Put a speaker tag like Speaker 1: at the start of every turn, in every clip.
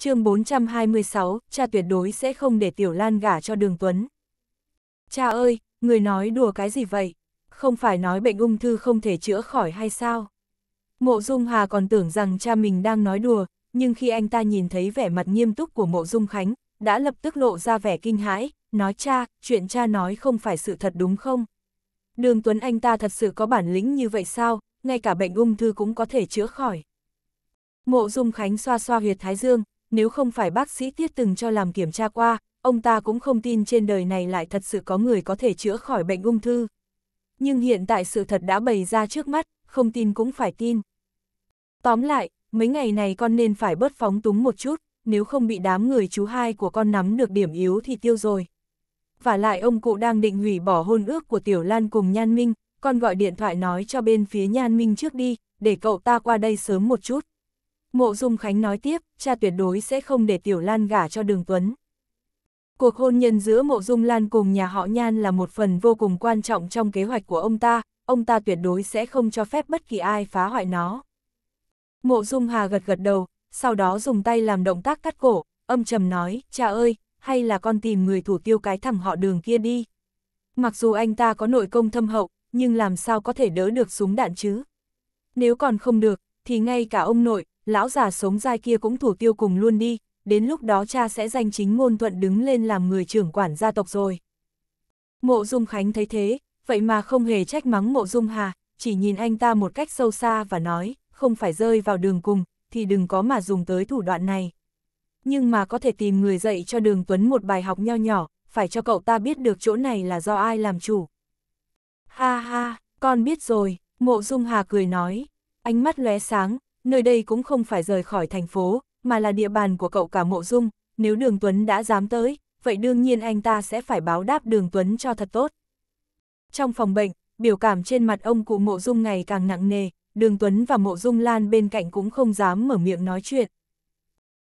Speaker 1: chương 426, cha tuyệt đối sẽ không để Tiểu Lan gả cho Đường Tuấn. Cha ơi, người nói đùa cái gì vậy? Không phải nói bệnh ung thư không thể chữa khỏi hay sao? Mộ Dung Hà còn tưởng rằng cha mình đang nói đùa, nhưng khi anh ta nhìn thấy vẻ mặt nghiêm túc của Mộ Dung Khánh, đã lập tức lộ ra vẻ kinh hãi, nói cha, chuyện cha nói không phải sự thật đúng không? Đường Tuấn anh ta thật sự có bản lĩnh như vậy sao, ngay cả bệnh ung thư cũng có thể chữa khỏi. Mộ Dung Khánh xoa xoa huyệt thái dương, nếu không phải bác sĩ tiết từng cho làm kiểm tra qua, ông ta cũng không tin trên đời này lại thật sự có người có thể chữa khỏi bệnh ung thư. Nhưng hiện tại sự thật đã bày ra trước mắt, không tin cũng phải tin. Tóm lại, mấy ngày này con nên phải bớt phóng túng một chút, nếu không bị đám người chú hai của con nắm được điểm yếu thì tiêu rồi. Và lại ông cụ đang định hủy bỏ hôn ước của Tiểu Lan cùng Nhan Minh, con gọi điện thoại nói cho bên phía Nhan Minh trước đi, để cậu ta qua đây sớm một chút. Mộ Dung Khánh nói tiếp, cha tuyệt đối sẽ không để Tiểu Lan gả cho Đường Tuấn. Cuộc hôn nhân giữa Mộ Dung Lan cùng nhà họ Nhan là một phần vô cùng quan trọng trong kế hoạch của ông ta, ông ta tuyệt đối sẽ không cho phép bất kỳ ai phá hoại nó. Mộ Dung Hà gật gật đầu, sau đó dùng tay làm động tác cắt cổ, âm trầm nói, cha ơi, hay là con tìm người thủ tiêu cái thằng họ đường kia đi. Mặc dù anh ta có nội công thâm hậu, nhưng làm sao có thể đỡ được súng đạn chứ? Nếu còn không được, thì ngay cả ông nội, lão già sống dai kia cũng thủ tiêu cùng luôn đi, đến lúc đó cha sẽ danh chính ngôn thuận đứng lên làm người trưởng quản gia tộc rồi. Mộ Dung Khánh thấy thế, vậy mà không hề trách mắng Mộ Dung Hà, chỉ nhìn anh ta một cách sâu xa và nói, không phải rơi vào đường cùng, thì đừng có mà dùng tới thủ đoạn này. Nhưng mà có thể tìm người dạy cho đường Tuấn một bài học nho nhỏ, phải cho cậu ta biết được chỗ này là do ai làm chủ. Ha ha, con biết rồi, Mộ Dung Hà cười nói, ánh mắt lóe sáng, nơi đây cũng không phải rời khỏi thành phố, mà là địa bàn của cậu cả mộ dung, nếu đường Tuấn đã dám tới, vậy đương nhiên anh ta sẽ phải báo đáp đường Tuấn cho thật tốt. Trong phòng bệnh, biểu cảm trên mặt ông cụ mộ dung ngày càng nặng nề, đường Tuấn và mộ dung lan bên cạnh cũng không dám mở miệng nói chuyện.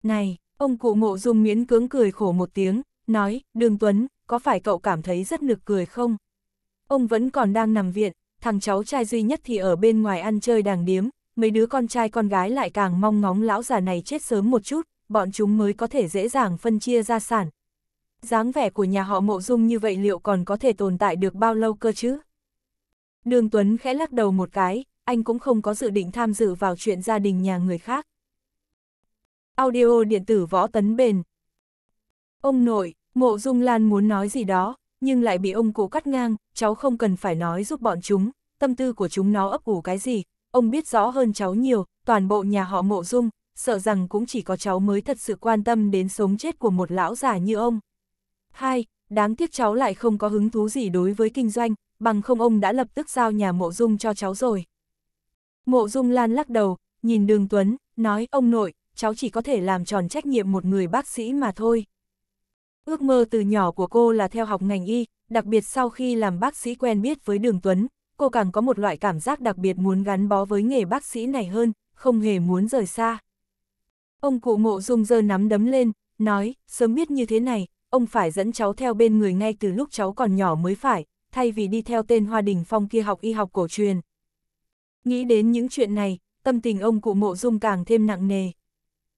Speaker 1: Này, ông cụ mộ dung miễn cưỡng cười khổ một tiếng, nói, đường Tuấn, có phải cậu cảm thấy rất nực cười không? Ông vẫn còn đang nằm viện, thằng cháu trai duy nhất thì ở bên ngoài ăn chơi đàng điếm, mấy đứa con trai con gái lại càng mong ngóng lão già này chết sớm một chút, bọn chúng mới có thể dễ dàng phân chia gia sản. dáng vẻ của nhà họ mộ dung như vậy liệu còn có thể tồn tại được bao lâu cơ chứ? Đường Tuấn khẽ lắc đầu một cái, anh cũng không có dự định tham dự vào chuyện gia đình nhà người khác. Audio điện tử võ tấn bền. Ông nội, mộ dung lan muốn nói gì đó, nhưng lại bị ông cụ cắt ngang, cháu không cần phải nói giúp bọn chúng, tâm tư của chúng nó ấp ủ cái gì, ông biết rõ hơn cháu nhiều, toàn bộ nhà họ mộ dung, sợ rằng cũng chỉ có cháu mới thật sự quan tâm đến sống chết của một lão già như ông. Hai, đáng tiếc cháu lại không có hứng thú gì đối với kinh doanh, bằng không ông đã lập tức giao nhà mộ dung cho cháu rồi. Mộ dung lan lắc đầu, nhìn đường Tuấn, nói ông nội, cháu chỉ có thể làm tròn trách nhiệm một người bác sĩ mà thôi. Ước mơ từ nhỏ của cô là theo học ngành y, đặc biệt sau khi làm bác sĩ quen biết với đường Tuấn, cô càng có một loại cảm giác đặc biệt muốn gắn bó với nghề bác sĩ này hơn, không hề muốn rời xa. Ông cụ mộ dung dơ nắm đấm lên, nói, sớm biết như thế này, ông phải dẫn cháu theo bên người ngay từ lúc cháu còn nhỏ mới phải, thay vì đi theo tên Hoa Đình Phong kia học y học cổ truyền. Nghĩ đến những chuyện này, tâm tình ông cụ mộ dung càng thêm nặng nề.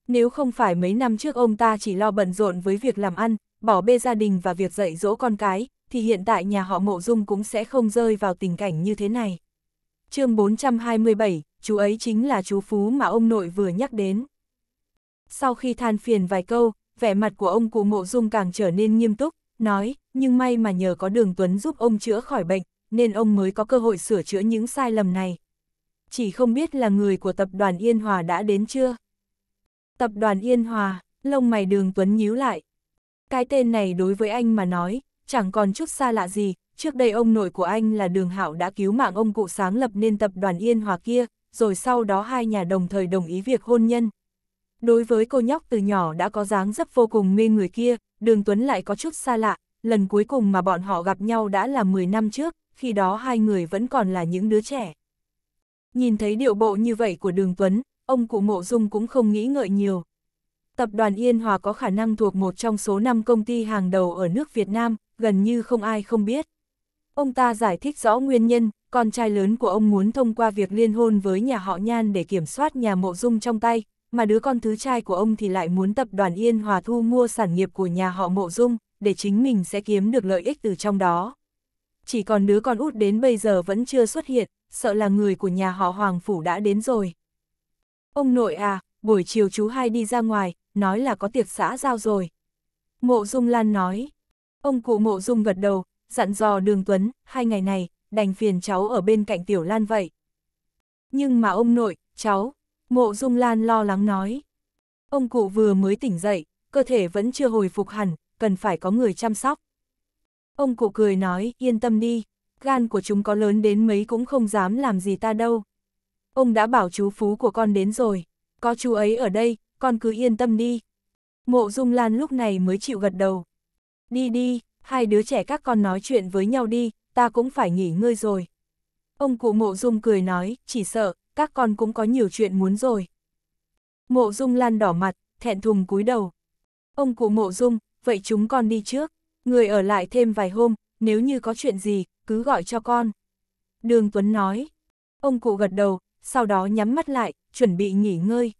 Speaker 1: Nếu không phải mấy năm trước ông ta chỉ lo bận rộn với việc làm ăn, bỏ bê gia đình và việc dạy dỗ con cái, thì hiện tại nhà họ Mộ Dung cũng sẽ không rơi vào tình cảnh như thế này. chương 427, chú ấy chính là chú Phú mà ông nội vừa nhắc đến. Sau khi than phiền vài câu, vẻ mặt của ông cụ Mộ Dung càng trở nên nghiêm túc, nói, nhưng may mà nhờ có Đường Tuấn giúp ông chữa khỏi bệnh, nên ông mới có cơ hội sửa chữa những sai lầm này. Chỉ không biết là người của tập đoàn Yên Hòa đã đến chưa? Tập đoàn Yên Hòa, lông mày Đường Tuấn nhíu lại. Cái tên này đối với anh mà nói, chẳng còn chút xa lạ gì, trước đây ông nội của anh là Đường Hảo đã cứu mạng ông cụ sáng lập nên tập đoàn Yên Hòa kia, rồi sau đó hai nhà đồng thời đồng ý việc hôn nhân. Đối với cô nhóc từ nhỏ đã có dáng dấp vô cùng mê người kia, Đường Tuấn lại có chút xa lạ, lần cuối cùng mà bọn họ gặp nhau đã là 10 năm trước, khi đó hai người vẫn còn là những đứa trẻ. Nhìn thấy điệu bộ như vậy của Đường Tuấn, ông cụ Mộ Dung cũng không nghĩ ngợi nhiều. Tập đoàn Yên Hòa có khả năng thuộc một trong số 5 công ty hàng đầu ở nước Việt Nam, gần như không ai không biết. Ông ta giải thích rõ nguyên nhân, con trai lớn của ông muốn thông qua việc liên hôn với nhà họ Nhan để kiểm soát nhà mộ dung trong tay, mà đứa con thứ trai của ông thì lại muốn tập đoàn Yên Hòa thu mua sản nghiệp của nhà họ mộ dung, để chính mình sẽ kiếm được lợi ích từ trong đó. Chỉ còn đứa con út đến bây giờ vẫn chưa xuất hiện, sợ là người của nhà họ Hoàng Phủ đã đến rồi. Ông nội à, buổi chiều chú hai đi ra ngoài, nói là có tiệc xã giao rồi. Mộ Dung Lan nói, Ông cụ mộ dung gật đầu, dặn dò đường Tuấn, hai ngày này, đành phiền cháu ở bên cạnh Tiểu Lan vậy. Nhưng mà ông nội, cháu, mộ dung Lan lo lắng nói. Ông cụ vừa mới tỉnh dậy, cơ thể vẫn chưa hồi phục hẳn, cần phải có người chăm sóc. Ông cụ cười nói, yên tâm đi, gan của chúng có lớn đến mấy cũng không dám làm gì ta đâu. Ông đã bảo chú Phú của con đến rồi, có chú ấy ở đây, con cứ yên tâm đi. Mộ Dung Lan lúc này mới chịu gật đầu. Đi đi, hai đứa trẻ các con nói chuyện với nhau đi, ta cũng phải nghỉ ngơi rồi. Ông cụ mộ dung cười nói, chỉ sợ, các con cũng có nhiều chuyện muốn rồi. Mộ dung lan đỏ mặt, thẹn thùng cúi đầu. Ông cụ mộ dung, vậy chúng con đi trước, người ở lại thêm vài hôm, nếu như có chuyện gì, cứ gọi cho con. Đường Tuấn nói, ông cụ gật đầu, sau đó nhắm mắt lại, chuẩn bị nghỉ ngơi.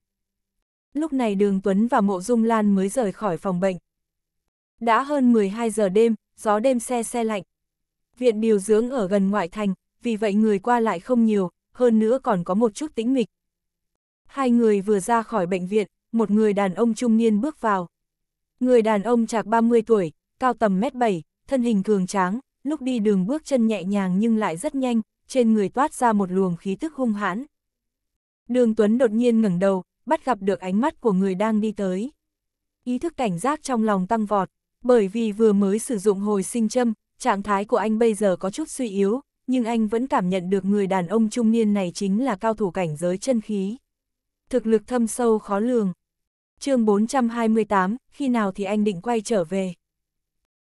Speaker 1: Lúc này Đường Tuấn và Mộ Dung Lan mới rời khỏi phòng bệnh. Đã hơn 12 giờ đêm, gió đêm xe xe lạnh. Viện điều dưỡng ở gần ngoại thành, vì vậy người qua lại không nhiều, hơn nữa còn có một chút tĩnh mịch. Hai người vừa ra khỏi bệnh viện, một người đàn ông trung niên bước vào. Người đàn ông chạc 30 tuổi, cao tầm mét 7, thân hình cường tráng, lúc đi đường bước chân nhẹ nhàng nhưng lại rất nhanh, trên người toát ra một luồng khí tức hung hãn. Đường Tuấn đột nhiên ngẩng đầu, bắt gặp được ánh mắt của người đang đi tới. Ý thức cảnh giác trong lòng tăng vọt, bởi vì vừa mới sử dụng hồi sinh châm, trạng thái của anh bây giờ có chút suy yếu, nhưng anh vẫn cảm nhận được người đàn ông trung niên này chính là cao thủ cảnh giới chân khí. Thực lực thâm sâu khó lường. chương 428, khi nào thì anh định quay trở về?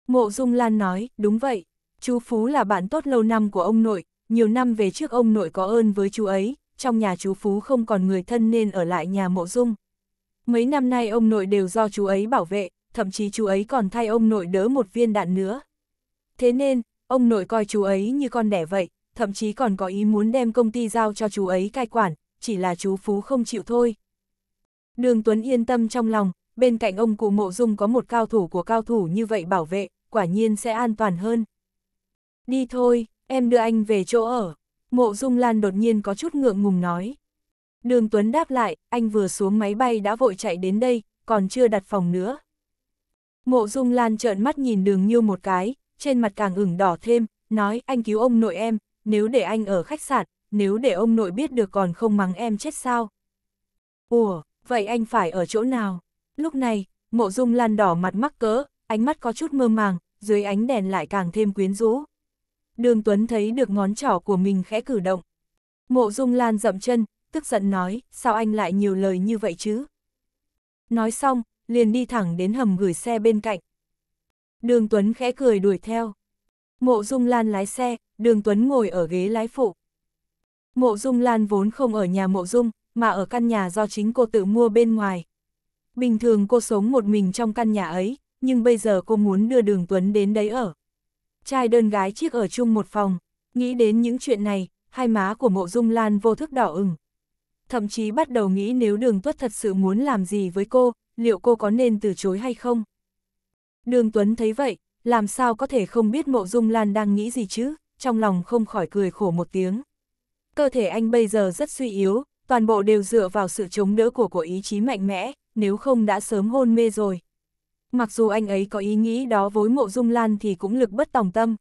Speaker 1: Mộ Dung Lan nói, đúng vậy, chú Phú là bạn tốt lâu năm của ông nội, nhiều năm về trước ông nội có ơn với chú ấy, trong nhà chú Phú không còn người thân nên ở lại nhà Mộ Dung. Mấy năm nay ông nội đều do chú ấy bảo vệ, thậm chí chú ấy còn thay ông nội đỡ một viên đạn nữa. Thế nên, ông nội coi chú ấy như con đẻ vậy, thậm chí còn có ý muốn đem công ty giao cho chú ấy cai quản, chỉ là chú Phú không chịu thôi. Đường Tuấn yên tâm trong lòng, bên cạnh ông cụ Mộ Dung có một cao thủ của cao thủ như vậy bảo vệ, quả nhiên sẽ an toàn hơn. Đi thôi, em đưa anh về chỗ ở. Mộ Dung Lan đột nhiên có chút ngượng ngùng nói. Đường Tuấn đáp lại, anh vừa xuống máy bay đã vội chạy đến đây, còn chưa đặt phòng nữa. Mộ Dung Lan trợn mắt nhìn đường Nhiêu một cái, trên mặt càng ửng đỏ thêm, nói anh cứu ông nội em, nếu để anh ở khách sạn, nếu để ông nội biết được còn không mắng em chết sao. Ủa, vậy anh phải ở chỗ nào? Lúc này, mộ dung lan đỏ mặt mắc cỡ, ánh mắt có chút mơ màng, dưới ánh đèn lại càng thêm quyến rũ. Đường Tuấn thấy được ngón trỏ của mình khẽ cử động. Mộ dung lan dậm chân, tức giận nói, sao anh lại nhiều lời như vậy chứ? Nói xong, liền đi thẳng đến hầm gửi xe bên cạnh. Đường Tuấn khẽ cười đuổi theo. Mộ Dung Lan lái xe, Đường Tuấn ngồi ở ghế lái phụ. Mộ Dung Lan vốn không ở nhà Mộ Dung, mà ở căn nhà do chính cô tự mua bên ngoài. Bình thường cô sống một mình trong căn nhà ấy, nhưng bây giờ cô muốn đưa Đường Tuấn đến đấy ở. Trai đơn gái chiếc ở chung một phòng, nghĩ đến những chuyện này, hai má của Mộ Dung Lan vô thức đỏ ửng. Thậm chí bắt đầu nghĩ nếu Đường Tuất thật sự muốn làm gì với cô, liệu cô có nên từ chối hay không? Đường Tuấn thấy vậy, làm sao có thể không biết mộ dung lan đang nghĩ gì chứ, trong lòng không khỏi cười khổ một tiếng. Cơ thể anh bây giờ rất suy yếu, toàn bộ đều dựa vào sự chống đỡ của của ý chí mạnh mẽ, nếu không đã sớm hôn mê rồi. Mặc dù anh ấy có ý nghĩ đó với mộ dung lan thì cũng lực bất tòng tâm.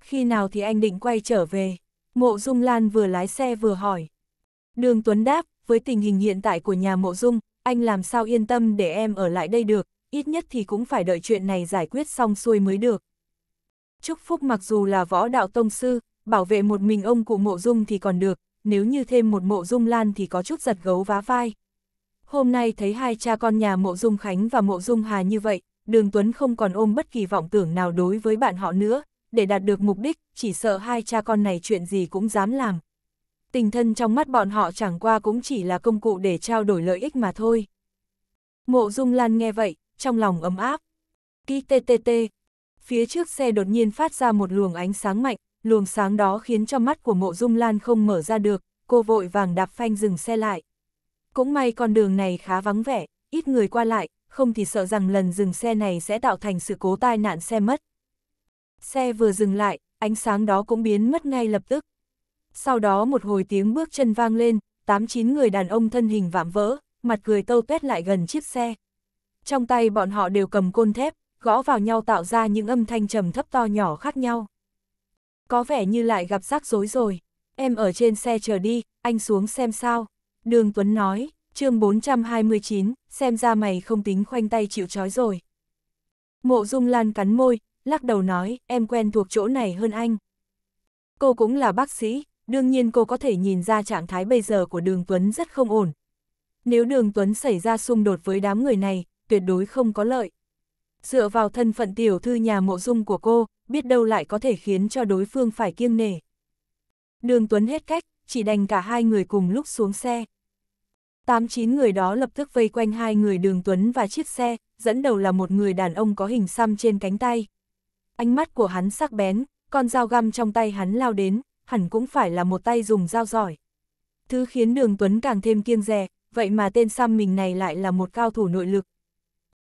Speaker 1: Khi nào thì anh định quay trở về? Mộ dung lan vừa lái xe vừa hỏi. Đường Tuấn đáp, với tình hình hiện tại của nhà mộ dung, anh làm sao yên tâm để em ở lại đây được, ít nhất thì cũng phải đợi chuyện này giải quyết xong xuôi mới được. Chúc Phúc mặc dù là võ đạo tông sư, bảo vệ một mình ông cụ mộ dung thì còn được, nếu như thêm một mộ dung lan thì có chút giật gấu vá vai. Hôm nay thấy hai cha con nhà mộ dung Khánh và mộ dung Hà như vậy, Đường Tuấn không còn ôm bất kỳ vọng tưởng nào đối với bạn họ nữa, để đạt được mục đích, chỉ sợ hai cha con này chuyện gì cũng dám làm tình thân trong mắt bọn họ chẳng qua cũng chỉ là công cụ để trao đổi lợi ích mà thôi. Mộ Dung Lan nghe vậy, trong lòng ấm áp. Ký TTT. Phía trước xe đột nhiên phát ra một luồng ánh sáng mạnh, luồng sáng đó khiến cho mắt của Mộ Dung Lan không mở ra được, cô vội vàng đạp phanh dừng xe lại. Cũng may con đường này khá vắng vẻ, ít người qua lại, không thì sợ rằng lần dừng xe này sẽ tạo thành sự cố tai nạn xe mất. Xe vừa dừng lại, ánh sáng đó cũng biến mất ngay lập tức sau đó một hồi tiếng bước chân vang lên, tám chín người đàn ông thân hình vạm vỡ, mặt cười tâu tuét lại gần chiếc xe. Trong tay bọn họ đều cầm côn thép, gõ vào nhau tạo ra những âm thanh trầm thấp to nhỏ khác nhau. Có vẻ như lại gặp rắc rối rồi, em ở trên xe chờ đi, anh xuống xem sao. Đường Tuấn nói, chương 429, xem ra mày không tính khoanh tay chịu trói rồi. Mộ Dung Lan cắn môi, lắc đầu nói, em quen thuộc chỗ này hơn anh. Cô cũng là bác sĩ, đương nhiên cô có thể nhìn ra trạng thái bây giờ của Đường Tuấn rất không ổn. Nếu Đường Tuấn xảy ra xung đột với đám người này, tuyệt đối không có lợi. Dựa vào thân phận tiểu thư nhà mộ dung của cô, biết đâu lại có thể khiến cho đối phương phải kiêng nể. Đường Tuấn hết cách, chỉ đành cả hai người cùng lúc xuống xe. Tám chín người đó lập tức vây quanh hai người Đường Tuấn và chiếc xe, dẫn đầu là một người đàn ông có hình xăm trên cánh tay. Ánh mắt của hắn sắc bén, con dao găm trong tay hắn lao đến, hẳn cũng phải là một tay dùng dao giỏi. Thứ khiến đường Tuấn càng thêm kiêng dè. vậy mà tên xăm mình này lại là một cao thủ nội lực.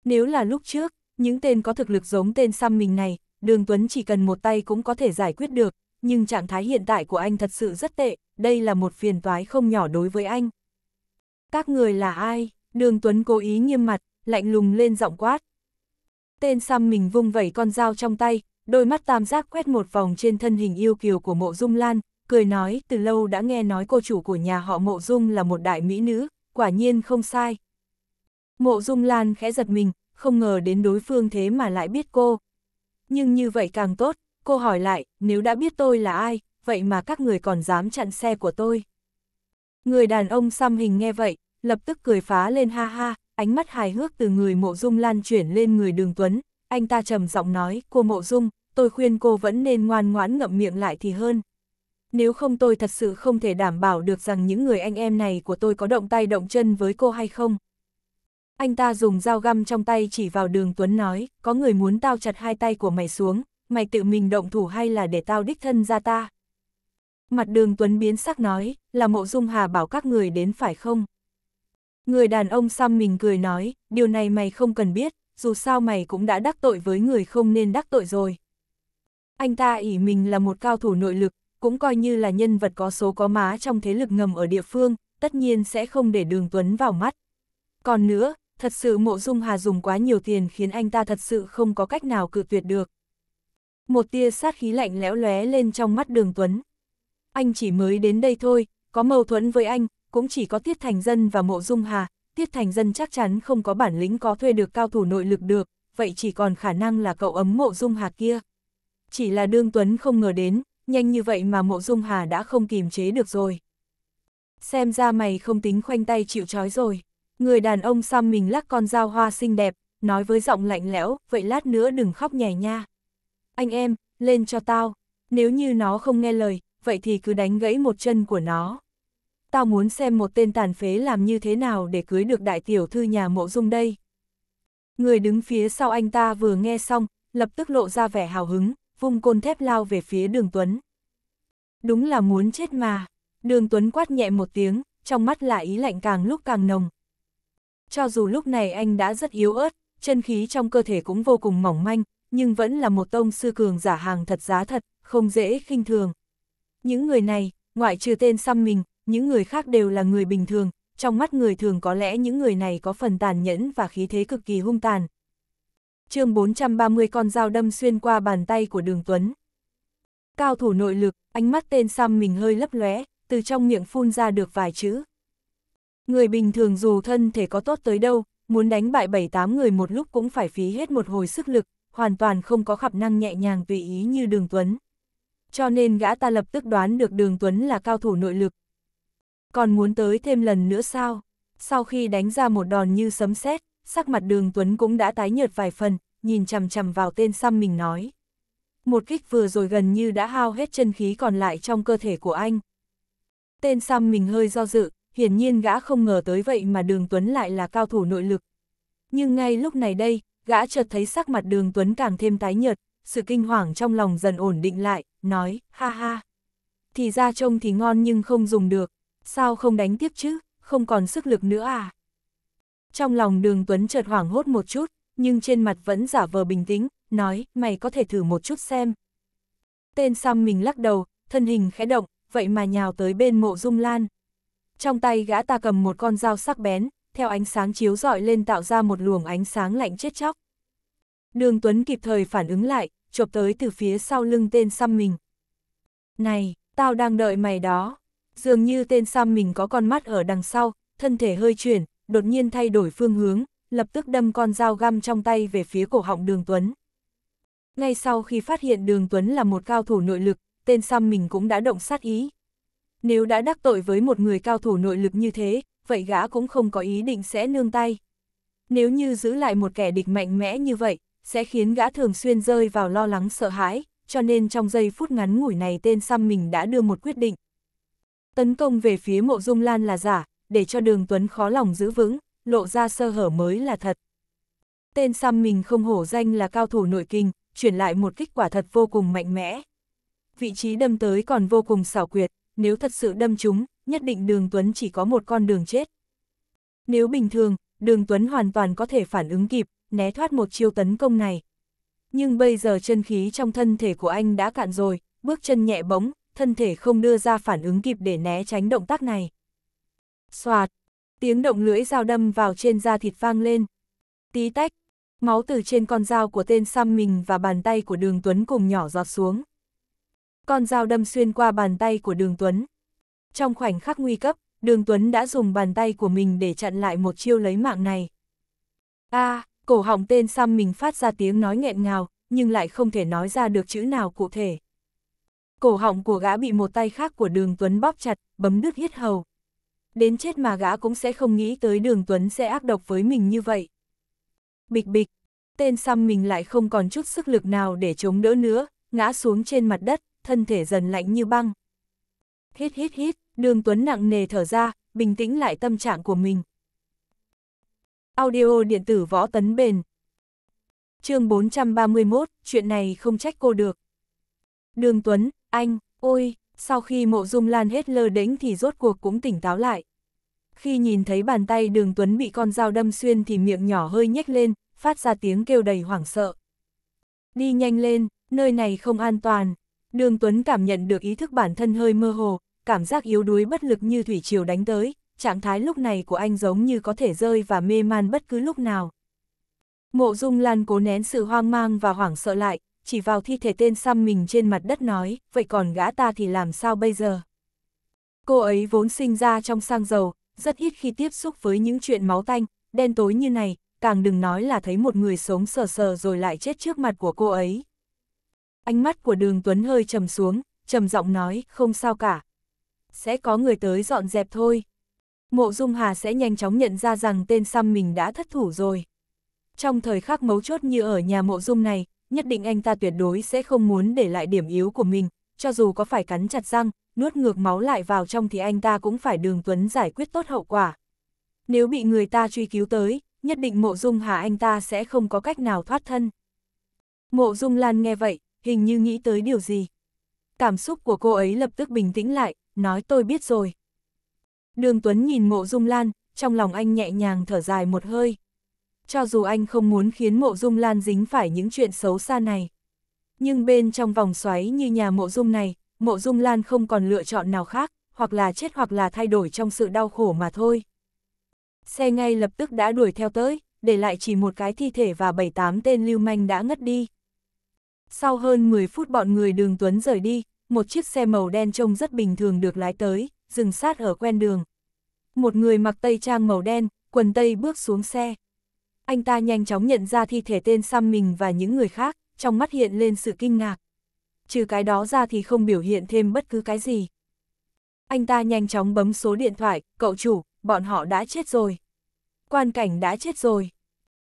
Speaker 1: Nếu là lúc trước, những tên có thực lực giống tên xăm mình này, đường Tuấn chỉ cần một tay cũng có thể giải quyết được, nhưng trạng thái hiện tại của anh thật sự rất tệ, đây là một phiền toái không nhỏ đối với anh. Các người là ai? Đường Tuấn cố ý nghiêm mặt, lạnh lùng lên giọng quát. Tên xăm mình vung vẩy con dao trong tay, đôi mắt tam giác quét một vòng trên thân hình yêu kiều của mộ dung lan, cười nói từ lâu đã nghe nói cô chủ của nhà họ mộ dung là một đại mỹ nữ, quả nhiên không sai. Mộ dung lan khẽ giật mình, không ngờ đến đối phương thế mà lại biết cô. Nhưng như vậy càng tốt, cô hỏi lại, nếu đã biết tôi là ai, vậy mà các người còn dám chặn xe của tôi. Người đàn ông xăm hình nghe vậy, lập tức cười phá lên ha ha, ánh mắt hài hước từ người mộ dung lan chuyển lên người đường tuấn, anh ta trầm giọng nói, cô mộ dung, tôi khuyên cô vẫn nên ngoan ngoãn ngậm miệng lại thì hơn. Nếu không tôi thật sự không thể đảm bảo được rằng những người anh em này của tôi có động tay động chân với cô hay không. Anh ta dùng dao găm trong tay chỉ vào đường Tuấn nói, có người muốn tao chặt hai tay của mày xuống, mày tự mình động thủ hay là để tao đích thân ra ta. Mặt đường Tuấn biến sắc nói, là mộ dung hà bảo các người đến phải không? Người đàn ông xăm mình cười nói, điều này mày không cần biết, dù sao mày cũng đã đắc tội với người không nên đắc tội rồi. Anh ta ỷ mình là một cao thủ nội lực, cũng coi như là nhân vật có số có má trong thế lực ngầm ở địa phương, tất nhiên sẽ không để Đường Tuấn vào mắt. Còn nữa, thật sự mộ dung hà dùng quá nhiều tiền khiến anh ta thật sự không có cách nào cự tuyệt được. Một tia sát khí lạnh lẽo lóe lên trong mắt Đường Tuấn. Anh chỉ mới đến đây thôi, có mâu thuẫn với anh, cũng chỉ có Tiết Thành Dân và mộ dung hà, Tiết Thành Dân chắc chắn không có bản lĩnh có thuê được cao thủ nội lực được, vậy chỉ còn khả năng là cậu ấm mộ dung Hà kia chỉ là đương Tuấn không ngờ đến, nhanh như vậy mà mộ dung hà đã không kìm chế được rồi. Xem ra mày không tính khoanh tay chịu trói rồi. Người đàn ông xăm mình lắc con dao hoa xinh đẹp, nói với giọng lạnh lẽo, vậy lát nữa đừng khóc nhè nha. Anh em, lên cho tao, nếu như nó không nghe lời, vậy thì cứ đánh gãy một chân của nó. Tao muốn xem một tên tàn phế làm như thế nào để cưới được đại tiểu thư nhà mộ dung đây. Người đứng phía sau anh ta vừa nghe xong, lập tức lộ ra vẻ hào hứng, vung côn thép lao về phía đường Tuấn. Đúng là muốn chết mà, đường Tuấn quát nhẹ một tiếng, trong mắt là ý lạnh càng lúc càng nồng. Cho dù lúc này anh đã rất yếu ớt, chân khí trong cơ thể cũng vô cùng mỏng manh, nhưng vẫn là một tông sư cường giả hàng thật giá thật, không dễ khinh thường. Những người này, ngoại trừ tên xăm mình, những người khác đều là người bình thường, trong mắt người thường có lẽ những người này có phần tàn nhẫn và khí thế cực kỳ hung tàn, chương 430 con dao đâm xuyên qua bàn tay của đường Tuấn. Cao thủ nội lực, ánh mắt tên sam mình hơi lấp lóe, từ trong miệng phun ra được vài chữ. Người bình thường dù thân thể có tốt tới đâu, muốn đánh bại 7-8 người một lúc cũng phải phí hết một hồi sức lực, hoàn toàn không có khả năng nhẹ nhàng tùy ý như đường Tuấn. Cho nên gã ta lập tức đoán được đường Tuấn là cao thủ nội lực. Còn muốn tới thêm lần nữa sao? Sau khi đánh ra một đòn như sấm sét, sắc mặt đường Tuấn cũng đã tái nhợt vài phần, nhìn chằm chằm vào tên xăm mình nói. Một kích vừa rồi gần như đã hao hết chân khí còn lại trong cơ thể của anh. Tên xăm mình hơi do dự, hiển nhiên gã không ngờ tới vậy mà đường Tuấn lại là cao thủ nội lực. Nhưng ngay lúc này đây, gã chợt thấy sắc mặt đường Tuấn càng thêm tái nhợt, sự kinh hoàng trong lòng dần ổn định lại, nói, ha ha. Thì ra trông thì ngon nhưng không dùng được, sao không đánh tiếp chứ, không còn sức lực nữa à? Trong lòng đường Tuấn chợt hoảng hốt một chút, nhưng trên mặt vẫn giả vờ bình tĩnh, nói, mày có thể thử một chút xem. Tên xăm mình lắc đầu, thân hình khẽ động, vậy mà nhào tới bên mộ dung lan. Trong tay gã ta cầm một con dao sắc bén, theo ánh sáng chiếu rọi lên tạo ra một luồng ánh sáng lạnh chết chóc. Đường Tuấn kịp thời phản ứng lại, chộp tới từ phía sau lưng tên xăm mình. Này, tao đang đợi mày đó. Dường như tên xăm mình có con mắt ở đằng sau, thân thể hơi chuyển, đột nhiên thay đổi phương hướng, lập tức đâm con dao găm trong tay về phía cổ họng đường Tuấn. Ngay sau khi phát hiện đường Tuấn là một cao thủ nội lực, tên xăm mình cũng đã động sát ý. Nếu đã đắc tội với một người cao thủ nội lực như thế, vậy gã cũng không có ý định sẽ nương tay. Nếu như giữ lại một kẻ địch mạnh mẽ như vậy, sẽ khiến gã thường xuyên rơi vào lo lắng sợ hãi, cho nên trong giây phút ngắn ngủi này tên xăm mình đã đưa một quyết định. Tấn công về phía mộ dung lan là giả, để cho đường Tuấn khó lòng giữ vững, lộ ra sơ hở mới là thật. Tên xăm mình không hổ danh là cao thủ nội kinh, chuyển lại một kích quả thật vô cùng mạnh mẽ. Vị trí đâm tới còn vô cùng xảo quyệt, nếu thật sự đâm chúng, nhất định đường Tuấn chỉ có một con đường chết. Nếu bình thường, đường Tuấn hoàn toàn có thể phản ứng kịp, né thoát một chiêu tấn công này. Nhưng bây giờ chân khí trong thân thể của anh đã cạn rồi, bước chân nhẹ bóng, thân thể không đưa ra phản ứng kịp để né tránh động tác này. Xoạt, tiếng động lưỡi dao đâm vào trên da thịt vang lên. Tí tách, máu từ trên con dao của tên xăm mình và bàn tay của đường Tuấn cùng nhỏ giọt xuống. Con dao đâm xuyên qua bàn tay của đường Tuấn. Trong khoảnh khắc nguy cấp, đường Tuấn đã dùng bàn tay của mình để chặn lại một chiêu lấy mạng này. a à, cổ họng tên xăm mình phát ra tiếng nói nghẹn ngào, nhưng lại không thể nói ra được chữ nào cụ thể. Cổ họng của gã bị một tay khác của đường Tuấn bóp chặt, bấm đứt hết hầu, đến chết mà gã cũng sẽ không nghĩ tới đường Tuấn sẽ ác độc với mình như vậy. Bịch bịch, tên xăm mình lại không còn chút sức lực nào để chống đỡ nữa, ngã xuống trên mặt đất, thân thể dần lạnh như băng. Hít hít hít, đường Tuấn nặng nề thở ra, bình tĩnh lại tâm trạng của mình. Audio điện tử võ tấn bền chương 431, chuyện này không trách cô được. Đường Tuấn, anh, ôi, sau khi mộ dung lan hết lơ đỉnh thì rốt cuộc cũng tỉnh táo lại. Khi nhìn thấy bàn tay đường Tuấn bị con dao đâm xuyên thì miệng nhỏ hơi nhếch lên, phát ra tiếng kêu đầy hoảng sợ. Đi nhanh lên, nơi này không an toàn. Đường Tuấn cảm nhận được ý thức bản thân hơi mơ hồ, cảm giác yếu đuối bất lực như thủy triều đánh tới, trạng thái lúc này của anh giống như có thể rơi và mê man bất cứ lúc nào. Mộ Dung Lan cố nén sự hoang mang và hoảng sợ lại, chỉ vào thi thể tên xăm mình trên mặt đất nói, vậy còn gã ta thì làm sao bây giờ? Cô ấy vốn sinh ra trong sang giàu, rất ít khi tiếp xúc với những chuyện máu tanh, đen tối như này, càng đừng nói là thấy một người sống sờ sờ rồi lại chết trước mặt của cô ấy. Ánh mắt của đường Tuấn hơi trầm xuống, trầm giọng nói, không sao cả. Sẽ có người tới dọn dẹp thôi. Mộ Dung Hà sẽ nhanh chóng nhận ra rằng tên xăm mình đã thất thủ rồi. Trong thời khắc mấu chốt như ở nhà mộ Dung này, nhất định anh ta tuyệt đối sẽ không muốn để lại điểm yếu của mình, cho dù có phải cắn chặt răng, nuốt ngược máu lại vào trong thì anh ta cũng phải đường tuấn giải quyết tốt hậu quả. Nếu bị người ta truy cứu tới, nhất định mộ dung hà anh ta sẽ không có cách nào thoát thân. Mộ dung lan nghe vậy, hình như nghĩ tới điều gì. Cảm xúc của cô ấy lập tức bình tĩnh lại, nói tôi biết rồi. Đường Tuấn nhìn mộ dung lan, trong lòng anh nhẹ nhàng thở dài một hơi. Cho dù anh không muốn khiến mộ dung lan dính phải những chuyện xấu xa này. Nhưng bên trong vòng xoáy như nhà mộ dung này, mộ dung lan không còn lựa chọn nào khác, hoặc là chết hoặc là thay đổi trong sự đau khổ mà thôi. Xe ngay lập tức đã đuổi theo tới, để lại chỉ một cái thi thể và bảy tám tên lưu manh đã ngất đi. Sau hơn 10 phút bọn người đường Tuấn rời đi, một chiếc xe màu đen trông rất bình thường được lái tới, dừng sát ở quen đường. Một người mặc tây trang màu đen, quần tây bước xuống xe. Anh ta nhanh chóng nhận ra thi thể tên xăm mình và những người khác, trong mắt hiện lên sự kinh ngạc trừ cái đó ra thì không biểu hiện thêm bất cứ cái gì. Anh ta nhanh chóng bấm số điện thoại, cậu chủ, bọn họ đã chết rồi. Quan cảnh đã chết rồi.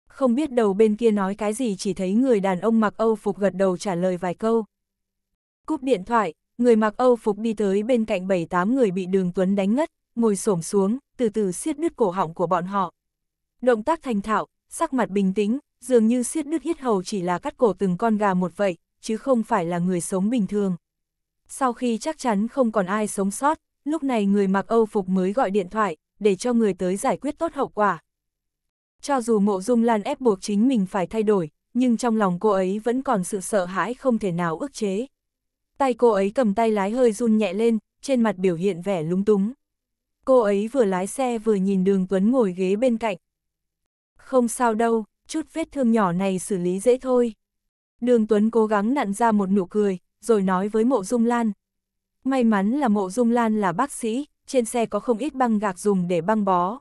Speaker 1: Không biết đầu bên kia nói cái gì chỉ thấy người đàn ông mặc Âu phục gật đầu trả lời vài câu. Cúp điện thoại, người mặc Âu phục đi tới bên cạnh 7-8 người bị đường Tuấn đánh ngất, ngồi xổm xuống, từ từ siết đứt cổ họng của bọn họ. Động tác thành thạo, sắc mặt bình tĩnh, dường như siết đứt hiết hầu chỉ là cắt cổ từng con gà một vậy, chứ không phải là người sống bình thường. Sau khi chắc chắn không còn ai sống sót, lúc này người mặc Âu phục mới gọi điện thoại, để cho người tới giải quyết tốt hậu quả. Cho dù mộ dung lan ép buộc chính mình phải thay đổi, nhưng trong lòng cô ấy vẫn còn sự sợ hãi không thể nào ức chế. Tay cô ấy cầm tay lái hơi run nhẹ lên, trên mặt biểu hiện vẻ lúng túng. Cô ấy vừa lái xe vừa nhìn đường Tuấn ngồi ghế bên cạnh. Không sao đâu, chút vết thương nhỏ này xử lý dễ thôi. Đường Tuấn cố gắng nặn ra một nụ cười, rồi nói với Mộ Dung Lan. May mắn là Mộ Dung Lan là bác sĩ, trên xe có không ít băng gạc dùng để băng bó.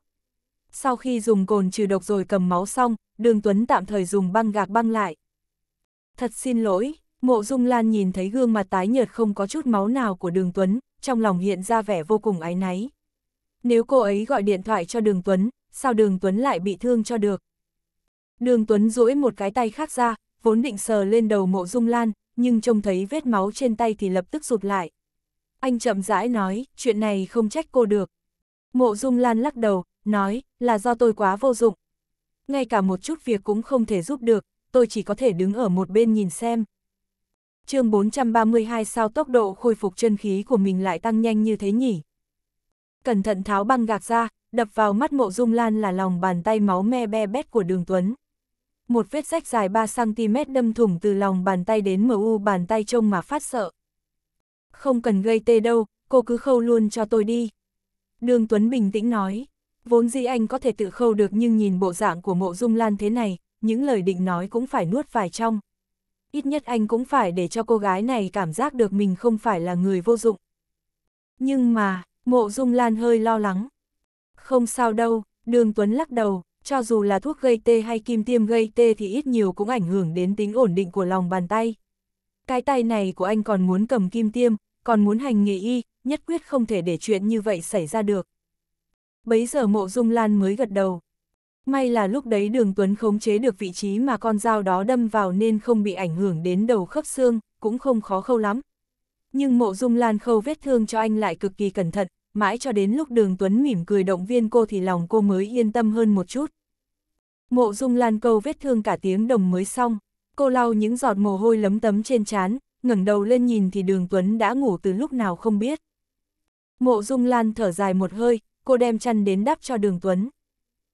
Speaker 1: Sau khi dùng cồn trừ độc rồi cầm máu xong, Đường Tuấn tạm thời dùng băng gạc băng lại. Thật xin lỗi, Mộ Dung Lan nhìn thấy gương mặt tái nhợt không có chút máu nào của Đường Tuấn, trong lòng hiện ra vẻ vô cùng áy náy. Nếu cô ấy gọi điện thoại cho Đường Tuấn, sao Đường Tuấn lại bị thương cho được? Đường Tuấn duỗi một cái tay khác ra, vốn định sờ lên đầu mộ dung lan, nhưng trông thấy vết máu trên tay thì lập tức rụt lại. Anh chậm rãi nói, chuyện này không trách cô được. Mộ dung lan lắc đầu, nói, là do tôi quá vô dụng. Ngay cả một chút việc cũng không thể giúp được, tôi chỉ có thể đứng ở một bên nhìn xem. chương 432 sao tốc độ khôi phục chân khí của mình lại tăng nhanh như thế nhỉ? Cẩn thận tháo băng gạc ra, đập vào mắt mộ dung lan là lòng bàn tay máu me be bét của đường Tuấn một vết rách dài 3cm đâm thủng từ lòng bàn tay đến mu bàn tay trông mà phát sợ. Không cần gây tê đâu, cô cứ khâu luôn cho tôi đi. Đường Tuấn bình tĩnh nói, vốn dĩ anh có thể tự khâu được nhưng nhìn bộ dạng của mộ dung lan thế này, những lời định nói cũng phải nuốt vài trong. Ít nhất anh cũng phải để cho cô gái này cảm giác được mình không phải là người vô dụng. Nhưng mà, mộ dung lan hơi lo lắng. Không sao đâu, đường Tuấn lắc đầu, cho dù là thuốc gây tê hay kim tiêm gây tê thì ít nhiều cũng ảnh hưởng đến tính ổn định của lòng bàn tay. Cái tay này của anh còn muốn cầm kim tiêm, còn muốn hành nghề y, nhất quyết không thể để chuyện như vậy xảy ra được. Bấy giờ mộ dung lan mới gật đầu. May là lúc đấy đường Tuấn khống chế được vị trí mà con dao đó đâm vào nên không bị ảnh hưởng đến đầu khớp xương, cũng không khó khâu lắm. Nhưng mộ dung lan khâu vết thương cho anh lại cực kỳ cẩn thận, mãi cho đến lúc đường Tuấn mỉm cười động viên cô thì lòng cô mới yên tâm hơn một chút. Mộ dung lan câu vết thương cả tiếng đồng mới xong, cô lau những giọt mồ hôi lấm tấm trên trán, ngẩng đầu lên nhìn thì đường Tuấn đã ngủ từ lúc nào không biết. Mộ dung lan thở dài một hơi, cô đem chăn đến đắp cho đường Tuấn.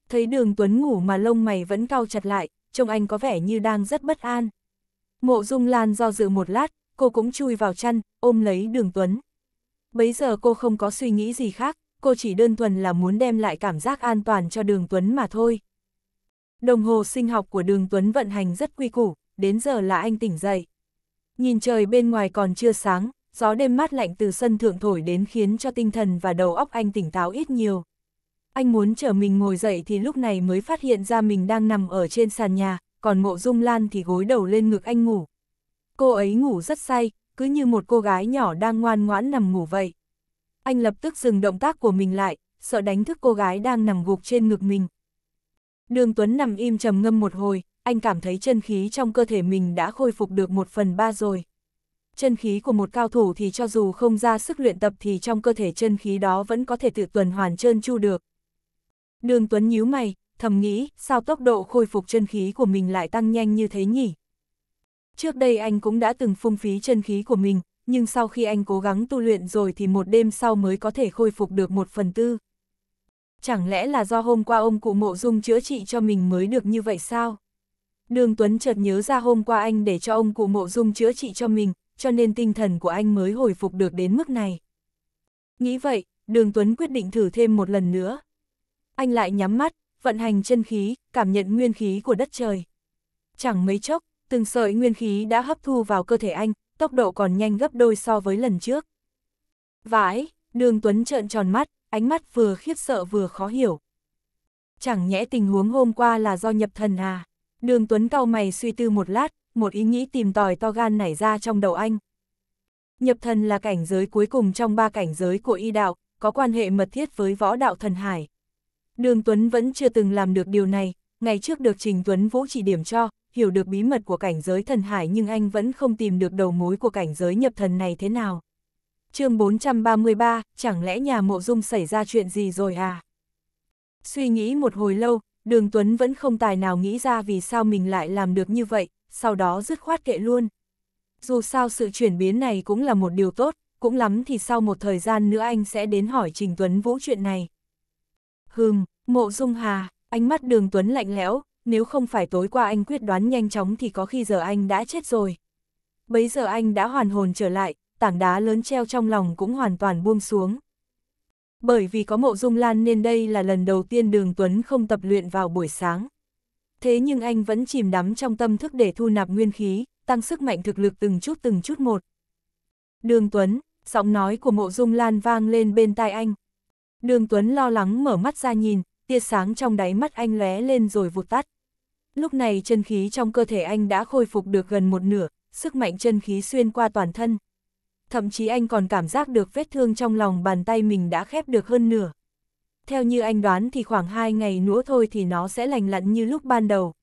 Speaker 1: Thấy đường Tuấn ngủ mà lông mày vẫn cau chặt lại, trông anh có vẻ như đang rất bất an. Mộ dung lan do dự một lát, cô cũng chui vào chăn, ôm lấy đường Tuấn bấy giờ cô không có suy nghĩ gì khác, cô chỉ đơn thuần là muốn đem lại cảm giác an toàn cho đường Tuấn mà thôi. Đồng hồ sinh học của đường Tuấn vận hành rất quy củ, đến giờ là anh tỉnh dậy. Nhìn trời bên ngoài còn chưa sáng, gió đêm mát lạnh từ sân thượng thổi đến khiến cho tinh thần và đầu óc anh tỉnh táo ít nhiều. Anh muốn chờ mình ngồi dậy thì lúc này mới phát hiện ra mình đang nằm ở trên sàn nhà, còn mộ dung lan thì gối đầu lên ngực anh ngủ. Cô ấy ngủ rất say, cứ như một cô gái nhỏ đang ngoan ngoãn nằm ngủ vậy. Anh lập tức dừng động tác của mình lại, sợ đánh thức cô gái đang nằm gục trên ngực mình. Đường Tuấn nằm im trầm ngâm một hồi, anh cảm thấy chân khí trong cơ thể mình đã khôi phục được một phần ba rồi. Chân khí của một cao thủ thì cho dù không ra sức luyện tập thì trong cơ thể chân khí đó vẫn có thể tự tuần hoàn trơn chu được. Đường Tuấn nhíu mày, thầm nghĩ, sao tốc độ khôi phục chân khí của mình lại tăng nhanh như thế nhỉ? Trước đây anh cũng đã từng phung phí chân khí của mình, nhưng sau khi anh cố gắng tu luyện rồi thì một đêm sau mới có thể khôi phục được một phần tư. Chẳng lẽ là do hôm qua ông cụ mộ dung chữa trị cho mình mới được như vậy sao? Đường Tuấn chợt nhớ ra hôm qua anh để cho ông cụ mộ dung chữa trị cho mình, cho nên tinh thần của anh mới hồi phục được đến mức này. Nghĩ vậy, Đường Tuấn quyết định thử thêm một lần nữa. Anh lại nhắm mắt, vận hành chân khí, cảm nhận nguyên khí của đất trời. Chẳng mấy chốc, từng sợi nguyên khí đã hấp thu vào cơ thể anh, tốc độ còn nhanh gấp đôi so với lần trước. Vãi, đường Tuấn trợn tròn mắt, ánh mắt vừa khiếp sợ vừa khó hiểu. Chẳng nhẽ tình huống hôm qua là do nhập thần à? Đường Tuấn cau mày suy tư một lát, một ý nghĩ tìm tòi to gan nảy ra trong đầu anh. Nhập thần là cảnh giới cuối cùng trong ba cảnh giới của y đạo, có quan hệ mật thiết với võ đạo thần hải. Đường Tuấn vẫn chưa từng làm được điều này, ngày trước được Trình Tuấn Vũ chỉ điểm cho, hiểu được bí mật của cảnh giới thần hải nhưng anh vẫn không tìm được đầu mối của cảnh giới nhập thần này thế nào. chương 433, chẳng lẽ nhà mộ dung xảy ra chuyện gì rồi à? Suy nghĩ một hồi lâu, Đường Tuấn vẫn không tài nào nghĩ ra vì sao mình lại làm được như vậy, sau đó dứt khoát kệ luôn. Dù sao sự chuyển biến này cũng là một điều tốt, cũng lắm thì sau một thời gian nữa anh sẽ đến hỏi Trình Tuấn Vũ chuyện này. Hừm, mộ dung hà, ánh mắt đường Tuấn lạnh lẽo, nếu không phải tối qua anh quyết đoán nhanh chóng thì có khi giờ anh đã chết rồi. Bấy giờ anh đã hoàn hồn trở lại, tảng đá lớn treo trong lòng cũng hoàn toàn buông xuống. Bởi vì có mộ dung lan nên đây là lần đầu tiên đường Tuấn không tập luyện vào buổi sáng. Thế nhưng anh vẫn chìm đắm trong tâm thức để thu nạp nguyên khí, tăng sức mạnh thực lực từng chút từng chút một. Đường Tuấn, giọng nói của mộ dung lan vang lên bên tai anh. Đường Tuấn lo lắng mở mắt ra nhìn, tia sáng trong đáy mắt anh lóe lên rồi vụt tắt. Lúc này chân khí trong cơ thể anh đã khôi phục được gần một nửa, sức mạnh chân khí xuyên qua toàn thân. Thậm chí anh còn cảm giác được vết thương trong lòng bàn tay mình đã khép được hơn nửa. Theo như anh đoán thì khoảng 2 ngày nữa thôi thì nó sẽ lành lặn như lúc ban đầu.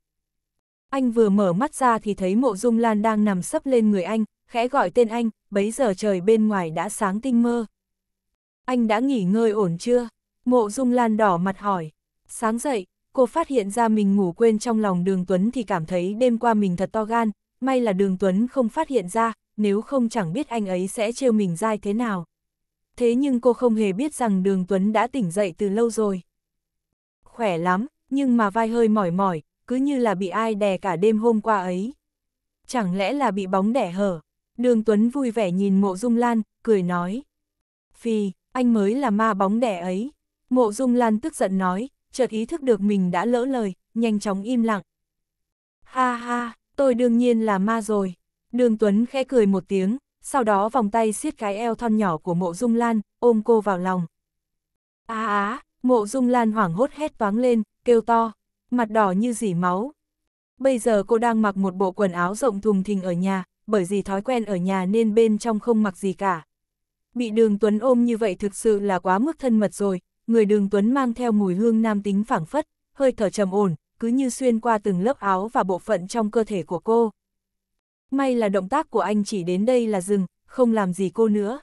Speaker 1: Anh vừa mở mắt ra thì thấy mộ dung lan đang nằm sấp lên người anh, khẽ gọi tên anh, bấy giờ trời bên ngoài đã sáng tinh mơ. Anh đã nghỉ ngơi ổn chưa? Mộ dung lan đỏ mặt hỏi. Sáng dậy, cô phát hiện ra mình ngủ quên trong lòng đường Tuấn thì cảm thấy đêm qua mình thật to gan, may là đường Tuấn không phát hiện ra, nếu không chẳng biết anh ấy sẽ trêu mình dai thế nào. Thế nhưng cô không hề biết rằng đường Tuấn đã tỉnh dậy từ lâu rồi. Khỏe lắm, nhưng mà vai hơi mỏi mỏi, cứ như là bị ai đè cả đêm hôm qua ấy. Chẳng lẽ là bị bóng đẻ hở? Đường Tuấn vui vẻ nhìn mộ dung lan, cười nói. Phi, anh mới là ma bóng đẻ ấy. Mộ dung lan tức giận nói, chợt ý thức được mình đã lỡ lời, nhanh chóng im lặng. Ha ha, tôi đương nhiên là ma rồi. Đường Tuấn khẽ cười một tiếng, sau đó vòng tay siết cái eo thon nhỏ của mộ dung lan, ôm cô vào lòng. à, á, à, mộ dung lan hoảng hốt hét toáng lên, kêu to, mặt đỏ như dỉ máu. Bây giờ cô đang mặc một bộ quần áo rộng thùng thình ở nhà, bởi vì thói quen ở nhà nên bên trong không mặc gì cả. Bị đường Tuấn ôm như vậy thực sự là quá mức thân mật rồi, người đường tuấn mang theo mùi hương nam tính phảng phất, hơi thở trầm ổn, cứ như xuyên qua từng lớp áo và bộ phận trong cơ thể của cô. May là động tác của anh chỉ đến đây là dừng, không làm gì cô nữa.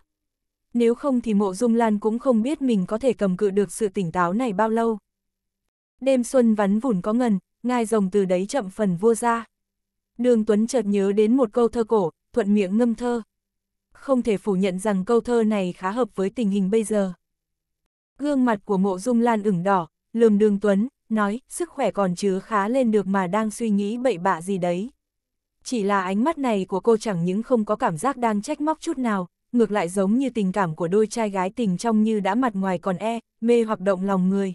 Speaker 1: Nếu không thì mộ dung lan cũng không biết mình có thể cầm cự được sự tỉnh táo này bao lâu. Đêm xuân vắn vùn có ngần, ngai rồng từ đấy chậm phần vua ra. Đường Tuấn chợt nhớ đến một câu thơ cổ, thuận miệng ngâm thơ. Không thể phủ nhận rằng câu thơ này khá hợp với tình hình bây giờ. Gương mặt của mộ dung lan ửng đỏ, lườm đường tuấn, nói, sức khỏe còn chứa khá lên được mà đang suy nghĩ bậy bạ gì đấy. Chỉ là ánh mắt này của cô chẳng những không có cảm giác đang trách móc chút nào, ngược lại giống như tình cảm của đôi trai gái tình trong như đã mặt ngoài còn e, mê hoặc động lòng người.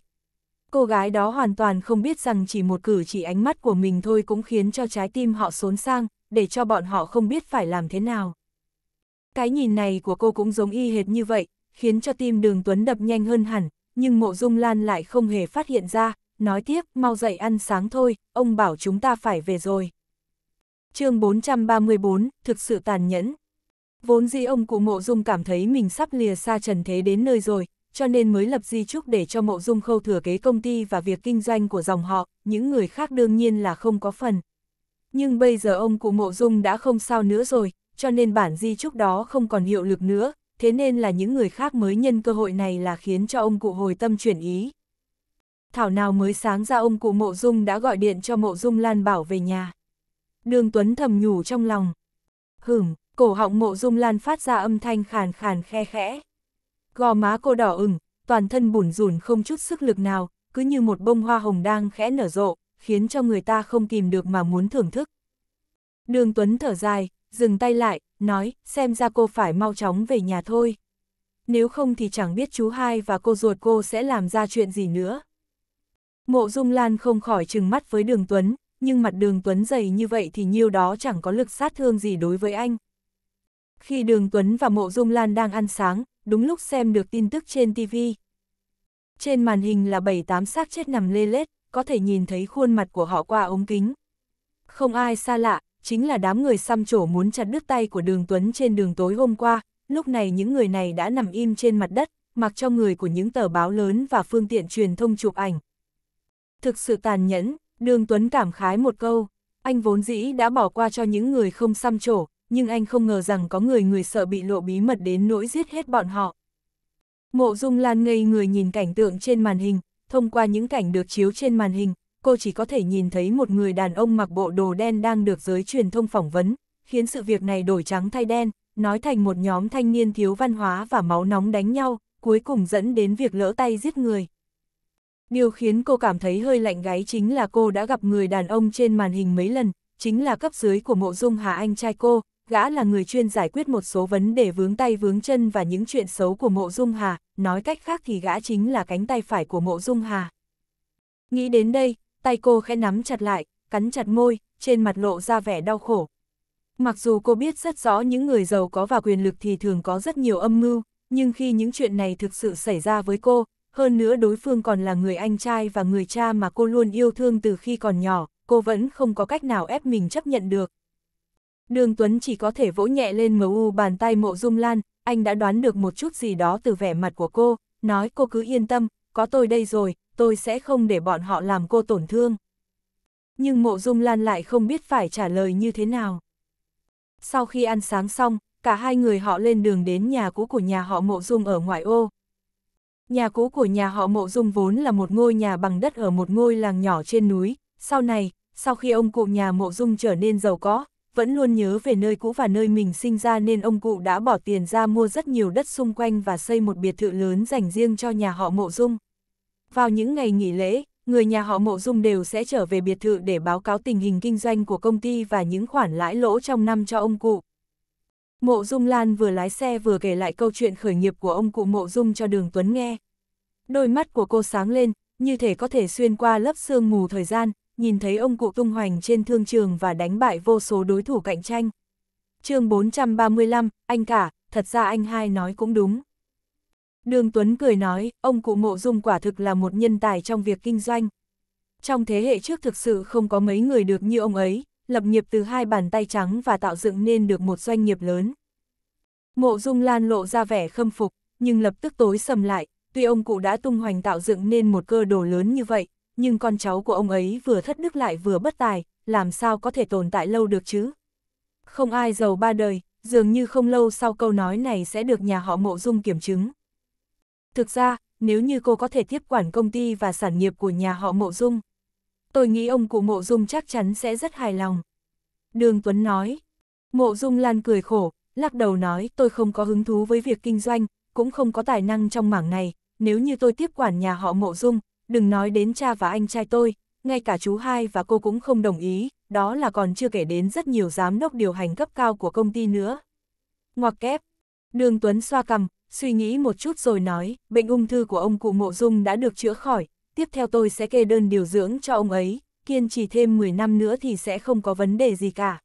Speaker 1: Cô gái đó hoàn toàn không biết rằng chỉ một cử chỉ ánh mắt của mình thôi cũng khiến cho trái tim họ xốn sang, để cho bọn họ không biết phải làm thế nào. Cái nhìn này của cô cũng giống y hệt như vậy, khiến cho tim đường Tuấn đập nhanh hơn hẳn, nhưng mộ dung lan lại không hề phát hiện ra, nói tiếp, mau dậy ăn sáng thôi, ông bảo chúng ta phải về rồi. chương 434, thực sự tàn nhẫn. Vốn dĩ ông cụ mộ dung cảm thấy mình sắp lìa xa trần thế đến nơi rồi, cho nên mới lập di trúc để cho mộ dung khâu thừa kế công ty và việc kinh doanh của dòng họ, những người khác đương nhiên là không có phần. Nhưng bây giờ ông cụ mộ dung đã không sao nữa rồi, cho nên bản di trúc đó không còn hiệu lực nữa, thế nên là những người khác mới nhân cơ hội này là khiến cho ông cụ hồi tâm chuyển ý. Thảo nào mới sáng ra ông cụ Mộ Dung đã gọi điện cho Mộ Dung Lan Bảo về nhà. Đường Tuấn thầm nhủ trong lòng. Hửm, cổ họng Mộ Dung Lan phát ra âm thanh khàn khàn khe khẽ. Gò má cô đỏ ửng, toàn thân bùn rùn không chút sức lực nào, cứ như một bông hoa hồng đang khẽ nở rộ, khiến cho người ta không kìm được mà muốn thưởng thức. Đường Tuấn thở dài, dừng tay lại, nói, xem ra cô phải mau chóng về nhà thôi. Nếu không thì chẳng biết chú hai và cô ruột cô sẽ làm ra chuyện gì nữa. Mộ Dung Lan không khỏi trừng mắt với đường Tuấn, nhưng mặt đường Tuấn dày như vậy thì nhiêu đó chẳng có lực sát thương gì đối với anh. Khi đường Tuấn và Mộ Dung Lan đang ăn sáng, đúng lúc xem được tin tức trên TV. Trên màn hình là 7-8 xác chết nằm lê lết, có thể nhìn thấy khuôn mặt của họ qua ống kính. Không ai xa lạ, chính là đám người xăm trổ muốn chặt đứt tay của đường Tuấn trên đường tối hôm qua, lúc này những người này đã nằm im trên mặt đất, mặc cho người của những tờ báo lớn và phương tiện truyền thông chụp ảnh. Thực sự tàn nhẫn, đường Tuấn cảm khái một câu, anh vốn dĩ đã bỏ qua cho những người không xăm trổ, nhưng anh không ngờ rằng có người người sợ bị lộ bí mật đến nỗi giết hết bọn họ. Mộ Dung Lan ngây người nhìn cảnh tượng trên màn hình, thông qua những cảnh được chiếu trên màn hình, cô chỉ có thể nhìn thấy một người đàn ông mặc bộ đồ đen đang được giới truyền thông phỏng vấn, khiến sự việc này đổi trắng thay đen, nói thành một nhóm thanh niên thiếu văn hóa và máu nóng đánh nhau, cuối cùng dẫn đến việc lỡ tay giết người. Điều khiến cô cảm thấy hơi lạnh gáy chính là cô đã gặp người đàn ông trên màn hình mấy lần, chính là cấp dưới của mộ dung Hà Anh trai cô, gã là người chuyên giải quyết một số vấn đề vướng tay vướng chân và những chuyện xấu của mộ dung Hà, nói cách khác thì gã chính là cánh tay phải của mộ dung Hà. Nghĩ đến đây, tay cô khẽ nắm chặt lại, cắn chặt môi, trên mặt lộ ra vẻ đau khổ. Mặc dù cô biết rất rõ những người giàu có và quyền lực thì thường có rất nhiều âm mưu, nhưng khi những chuyện này thực sự xảy ra với cô, hơn nữa đối phương còn là người anh trai và người cha mà cô luôn yêu thương từ khi còn nhỏ, cô vẫn không có cách nào ép mình chấp nhận được. Đường Tuấn chỉ có thể vỗ nhẹ lên mờ u bàn tay mộ dung lan, anh đã đoán được một chút gì đó từ vẻ mặt của cô, nói cô cứ yên tâm, có tôi đây rồi, tôi sẽ không để bọn họ làm cô tổn thương. Nhưng mộ dung lan lại không biết phải trả lời như thế nào. Sau khi ăn sáng xong, cả hai người họ lên đường đến nhà cũ của nhà họ mộ dung ở ngoại ô. Nhà cũ của nhà họ mộ dung vốn là một ngôi nhà bằng đất ở một ngôi làng nhỏ trên núi. Sau này, sau khi ông cụ nhà mộ dung trở nên giàu có, vẫn luôn nhớ về nơi cũ và nơi mình sinh ra nên ông cụ đã bỏ tiền ra mua rất nhiều đất xung quanh và xây một biệt thự lớn dành riêng cho nhà họ mộ dung. Vào những ngày nghỉ lễ, người nhà họ Mộ Dung đều sẽ trở về biệt thự để báo cáo tình hình kinh doanh của công ty và những khoản lãi lỗ trong năm cho ông cụ. Mộ Dung Lan vừa lái xe vừa kể lại câu chuyện khởi nghiệp của ông cụ Mộ Dung cho Đường Tuấn nghe. Đôi mắt của cô sáng lên, như thể có thể xuyên qua lớp sương mù thời gian, nhìn thấy ông cụ tung hoành trên thương trường và đánh bại vô số đối thủ cạnh tranh. chương 435, anh cả, thật ra anh hai nói cũng đúng. Đường Tuấn cười nói, ông cụ mộ dung quả thực là một nhân tài trong việc kinh doanh. Trong thế hệ trước thực sự không có mấy người được như ông ấy, lập nghiệp từ hai bàn tay trắng và tạo dựng nên được một doanh nghiệp lớn. Mộ dung lan lộ ra vẻ khâm phục, nhưng lập tức tối sầm lại, tuy ông cụ đã tung hoành tạo dựng nên một cơ đồ lớn như vậy, nhưng con cháu của ông ấy vừa thất đức lại vừa bất tài, làm sao có thể tồn tại lâu được chứ? Không ai giàu ba đời, dường như không lâu sau câu nói này sẽ được nhà họ mộ dung kiểm chứng. Thực ra, nếu như cô có thể tiếp quản công ty và sản nghiệp của nhà họ Mộ Dung, tôi nghĩ ông cụ Mộ Dung chắc chắn sẽ rất hài lòng. Đường Tuấn nói, Mộ Dung Lan cười khổ, lắc đầu nói tôi không có hứng thú với việc kinh doanh, cũng không có tài năng trong mảng này, nếu như tôi tiếp quản nhà họ Mộ Dung, đừng nói đến cha và anh trai tôi, ngay cả chú hai và cô cũng không đồng ý, đó là còn chưa kể đến rất nhiều giám đốc điều hành cấp cao của công ty nữa. Ngoặc kép, đường Tuấn xoa cầm, suy nghĩ một chút rồi nói, bệnh ung thư của ông cụ Mộ Dung đã được chữa khỏi, tiếp theo tôi sẽ kê đơn điều dưỡng cho ông ấy, kiên trì thêm 10 năm nữa thì sẽ không có vấn đề gì cả.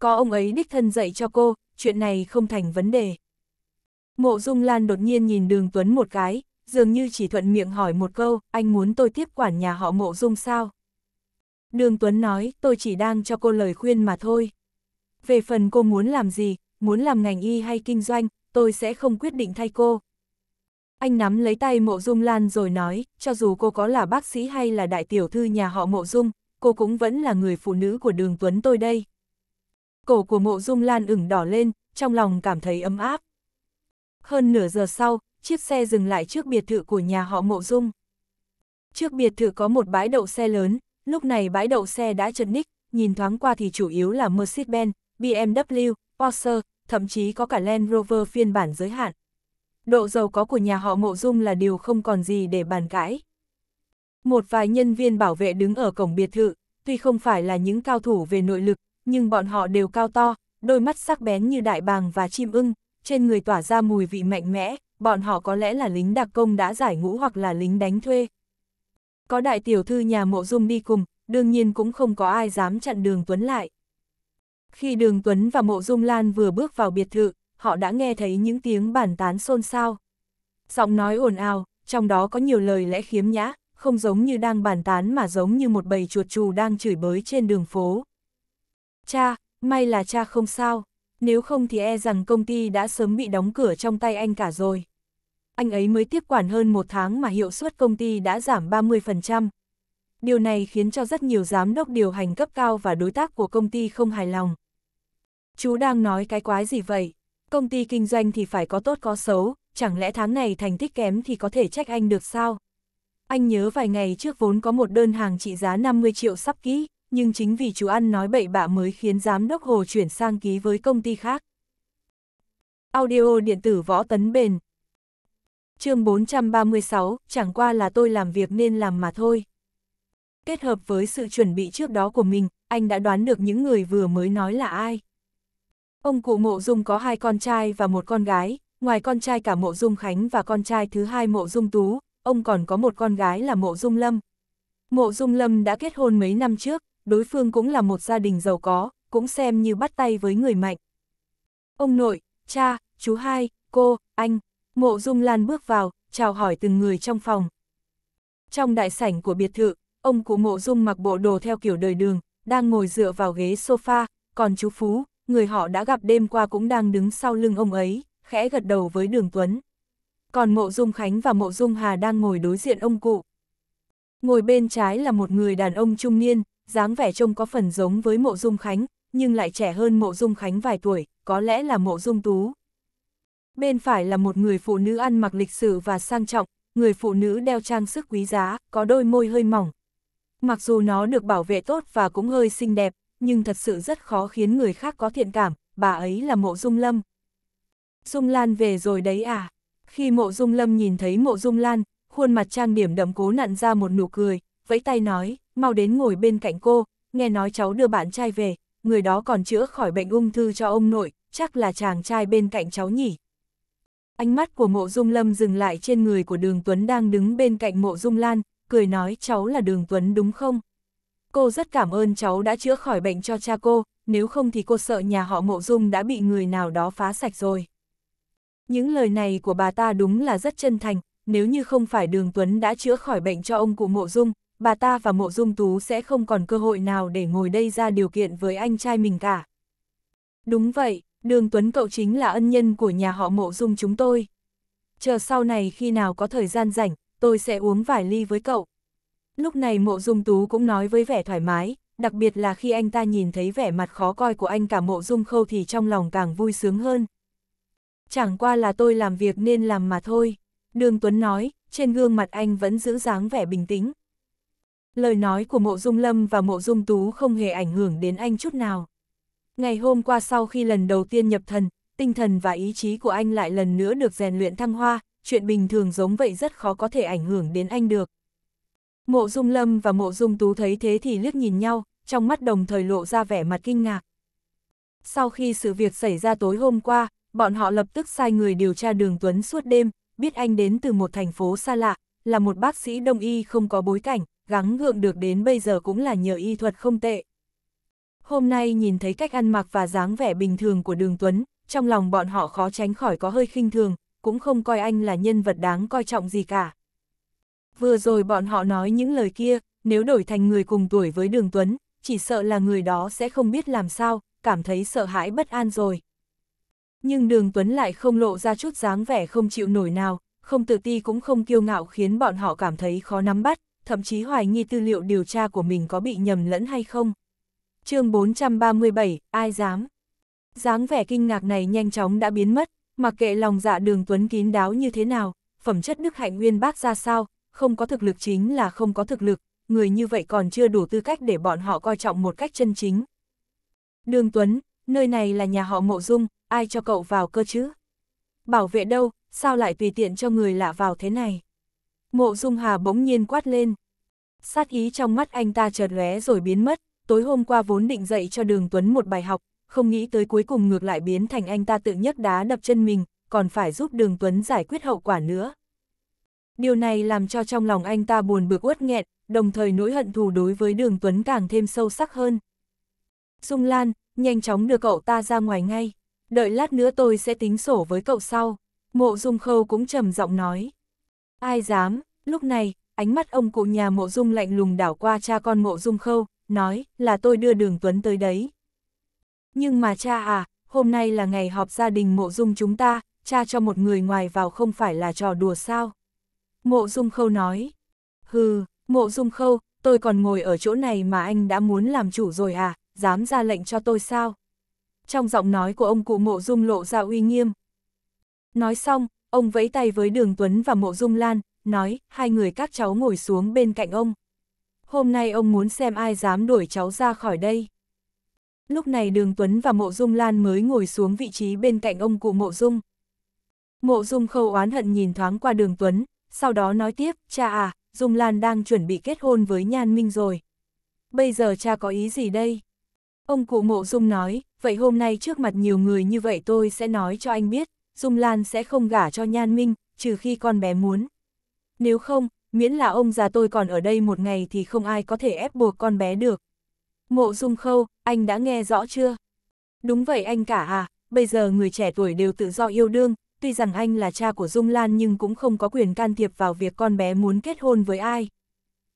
Speaker 1: Có ông ấy đích thân dạy cho cô, chuyện này không thành vấn đề. Mộ Dung Lan đột nhiên nhìn Đường Tuấn một cái, dường như chỉ thuận miệng hỏi một câu, anh muốn tôi tiếp quản nhà họ Mộ Dung sao? Đường Tuấn nói, tôi chỉ đang cho cô lời khuyên mà thôi. Về phần cô muốn làm gì, muốn làm ngành y hay kinh doanh, tôi sẽ không quyết định thay cô. Anh nắm lấy tay Mộ Dung Lan rồi nói, cho dù cô có là bác sĩ hay là đại tiểu thư nhà họ Mộ Dung, cô cũng vẫn là người phụ nữ của đường Tuấn tôi đây. Cổ của Mộ Dung Lan ửng đỏ lên, trong lòng cảm thấy ấm áp. Hơn nửa giờ sau, chiếc xe dừng lại trước biệt thự của nhà họ Mộ Dung. Trước biệt thự có một bãi đậu xe lớn, lúc này bãi đậu xe đã chật ních, nhìn thoáng qua thì chủ yếu là Mercedes-Benz, BMW, Porsche, thậm chí có cả Land Rover phiên bản giới hạn. Độ giàu có của nhà họ Mộ Dung là điều không còn gì để bàn cãi. Một vài nhân viên bảo vệ đứng ở cổng biệt thự, tuy không phải là những cao thủ về nội lực, nhưng bọn họ đều cao to, đôi mắt sắc bén như đại bàng và chim ưng, trên người tỏa ra mùi vị mạnh mẽ, bọn họ có lẽ là lính đặc công đã giải ngũ hoặc là lính đánh thuê. Có đại tiểu thư nhà Mộ Dung đi cùng, đương nhiên cũng không có ai dám chặn đường Tuấn lại. Khi Đường Tuấn và Mộ Dung Lan vừa bước vào biệt thự, họ đã nghe thấy những tiếng bàn tán xôn xao. Giọng nói ồn ào, trong đó có nhiều lời lẽ khiếm nhã, không giống như đang bàn tán mà giống như một bầy chuột trù đang chửi bới trên đường phố. Cha, may là cha không sao, nếu không thì e rằng công ty đã sớm bị đóng cửa trong tay anh cả rồi. Anh ấy mới tiếp quản hơn một tháng mà hiệu suất công ty đã giảm 30%, điều này khiến cho rất nhiều giám đốc điều hành cấp cao và đối tác của công ty không hài lòng. Chú đang nói cái quái gì vậy? Công ty kinh doanh thì phải có tốt có xấu, chẳng lẽ tháng này thành tích kém thì có thể trách anh được sao? Anh nhớ vài ngày trước vốn có một đơn hàng trị giá 50 triệu sắp ký, nhưng chính vì chú ăn nói bậy bạ mới khiến giám đốc Hồ chuyển sang ký với công ty khác. Audio điện tử võ tấn bền Chương 436, chẳng qua là tôi làm việc nên làm mà thôi. Kết hợp với sự chuẩn bị trước đó của mình, anh đã đoán được những người vừa mới nói là ai. Ông cụ Mộ Dung có hai con trai và một con gái, ngoài con trai cả Mộ Dung Khánh và con trai thứ hai Mộ Dung Tú, ông còn có một con gái là Mộ Dung Lâm. Mộ Dung Lâm đã kết hôn mấy năm trước, đối phương cũng là một gia đình giàu có, cũng xem như bắt tay với người mạnh. Ông nội, cha, chú hai, cô, anh, Mộ Dung Lan bước vào, chào hỏi từng người trong phòng. Trong đại sảnh của biệt thự, ông cụ mộ dung mặc bộ đồ theo kiểu đời đường, đang ngồi dựa vào ghế sofa, còn chú Phú, người họ đã gặp đêm qua cũng đang đứng sau lưng ông ấy, khẽ gật đầu với đường Tuấn. Còn mộ dung Khánh và mộ dung Hà đang ngồi đối diện ông cụ. Ngồi bên trái là một người đàn ông trung niên, dáng vẻ trông có phần giống với mộ dung Khánh, nhưng lại trẻ hơn mộ dung Khánh vài tuổi, có lẽ là mộ dung Tú. Bên phải là một người phụ nữ ăn mặc lịch sự và sang trọng, người phụ nữ đeo trang sức quý giá, có đôi môi hơi mỏng, Mặc dù nó được bảo vệ tốt và cũng hơi xinh đẹp, nhưng thật sự rất khó khiến người khác có thiện cảm, bà ấy là mộ dung lâm. Dung Lan về rồi đấy à? Khi mộ dung lâm nhìn thấy mộ dung Lan, khuôn mặt trang điểm đậm cố nặn ra một nụ cười, vẫy tay nói, mau đến ngồi bên cạnh cô, nghe nói cháu đưa bạn trai về, người đó còn chữa khỏi bệnh ung thư cho ông nội, chắc là chàng trai bên cạnh cháu nhỉ. Ánh mắt của mộ dung lâm dừng lại trên người của đường Tuấn đang đứng bên cạnh mộ dung Lan, cười nói cháu là Đường Tuấn đúng không? Cô rất cảm ơn cháu đã chữa khỏi bệnh cho cha cô, nếu không thì cô sợ nhà họ Mộ Dung đã bị người nào đó phá sạch rồi. Những lời này của bà ta đúng là rất chân thành, nếu như không phải Đường Tuấn đã chữa khỏi bệnh cho ông cụ Mộ Dung, bà ta và Mộ Dung Tú sẽ không còn cơ hội nào để ngồi đây ra điều kiện với anh trai mình cả. Đúng vậy, Đường Tuấn cậu chính là ân nhân của nhà họ Mộ Dung chúng tôi. Chờ sau này khi nào có thời gian rảnh, tôi sẽ uống vài ly với cậu. Lúc này mộ dung tú cũng nói với vẻ thoải mái, đặc biệt là khi anh ta nhìn thấy vẻ mặt khó coi của anh cả mộ dung khâu thì trong lòng càng vui sướng hơn. Chẳng qua là tôi làm việc nên làm mà thôi, Đường Tuấn nói, trên gương mặt anh vẫn giữ dáng vẻ bình tĩnh. Lời nói của mộ dung lâm và mộ dung tú không hề ảnh hưởng đến anh chút nào. Ngày hôm qua sau khi lần đầu tiên nhập thần, tinh thần và ý chí của anh lại lần nữa được rèn luyện thăng hoa, chuyện bình thường giống vậy rất khó có thể ảnh hưởng đến anh được. Mộ Dung Lâm và Mộ Dung Tú thấy thế thì liếc nhìn nhau, trong mắt đồng thời lộ ra vẻ mặt kinh ngạc. Sau khi sự việc xảy ra tối hôm qua, bọn họ lập tức sai người điều tra Đường Tuấn suốt đêm, biết anh đến từ một thành phố xa lạ, là một bác sĩ đông y không có bối cảnh, gắng gượng được đến bây giờ cũng là nhờ y thuật không tệ. Hôm nay nhìn thấy cách ăn mặc và dáng vẻ bình thường của Đường Tuấn, trong lòng bọn họ khó tránh khỏi có hơi khinh thường, cũng không coi anh là nhân vật đáng coi trọng gì cả. Vừa rồi bọn họ nói những lời kia, nếu đổi thành người cùng tuổi với Đường Tuấn, chỉ sợ là người đó sẽ không biết làm sao, cảm thấy sợ hãi bất an rồi. Nhưng Đường Tuấn lại không lộ ra chút dáng vẻ không chịu nổi nào, không tự ti cũng không kiêu ngạo khiến bọn họ cảm thấy khó nắm bắt, thậm chí hoài nghi tư liệu điều tra của mình có bị nhầm lẫn hay không. chương 437, ai dám? Dáng vẻ kinh ngạc này nhanh chóng đã biến mất, Mặc kệ lòng dạ đường tuấn kín đáo như thế nào, phẩm chất đức hạnh nguyên bác ra sao, không có thực lực chính là không có thực lực, người như vậy còn chưa đủ tư cách để bọn họ coi trọng một cách chân chính. Đường Tuấn, nơi này là nhà họ Mộ Dung, ai cho cậu vào cơ chứ? Bảo vệ đâu, sao lại tùy tiện cho người lạ vào thế này? Mộ Dung Hà bỗng nhiên quát lên. Sát ý trong mắt anh ta chợt lóe rồi biến mất, tối hôm qua vốn định dạy cho Đường Tuấn một bài học, không nghĩ tới cuối cùng ngược lại biến thành anh ta tự nhấc đá đập chân mình, còn phải giúp Đường Tuấn giải quyết hậu quả nữa. Điều này làm cho trong lòng anh ta buồn bực uất nghẹn, đồng thời nỗi hận thù đối với Đường Tuấn càng thêm sâu sắc hơn. Dung Lan, nhanh chóng đưa cậu ta ra ngoài ngay, đợi lát nữa tôi sẽ tính sổ với cậu sau. Mộ Dung Khâu cũng trầm giọng nói. Ai dám, lúc này, ánh mắt ông cụ nhà Mộ Dung lạnh lùng đảo qua cha con Mộ Dung Khâu, nói là tôi đưa Đường Tuấn tới đấy. Nhưng mà cha à, hôm nay là ngày họp gia đình mộ dung chúng ta, cha cho một người ngoài vào không phải là trò đùa sao. Mộ dung khâu nói, hừ, mộ dung khâu, tôi còn ngồi ở chỗ này mà anh đã muốn làm chủ rồi à, dám ra lệnh cho tôi sao? Trong giọng nói của ông cụ mộ dung lộ ra uy nghiêm. Nói xong, ông vẫy tay với Đường Tuấn và mộ dung lan, nói, hai người các cháu ngồi xuống bên cạnh ông. Hôm nay ông muốn xem ai dám đuổi cháu ra khỏi đây. Lúc này Đường Tuấn và Mộ Dung Lan mới ngồi xuống vị trí bên cạnh ông cụ Mộ Dung. Mộ Dung khâu oán hận nhìn thoáng qua Đường Tuấn, sau đó nói tiếp, cha à, Dung Lan đang chuẩn bị kết hôn với Nhan Minh rồi. Bây giờ cha có ý gì đây? Ông cụ Mộ Dung nói, vậy hôm nay trước mặt nhiều người như vậy tôi sẽ nói cho anh biết, Dung Lan sẽ không gả cho Nhan Minh, trừ khi con bé muốn. Nếu không, miễn là ông già tôi còn ở đây một ngày thì không ai có thể ép buộc con bé được. Mộ dung khâu, anh đã nghe rõ chưa? Đúng vậy anh cả à, bây giờ người trẻ tuổi đều tự do yêu đương, tuy rằng anh là cha của Dung Lan nhưng cũng không có quyền can thiệp vào việc con bé muốn kết hôn với ai.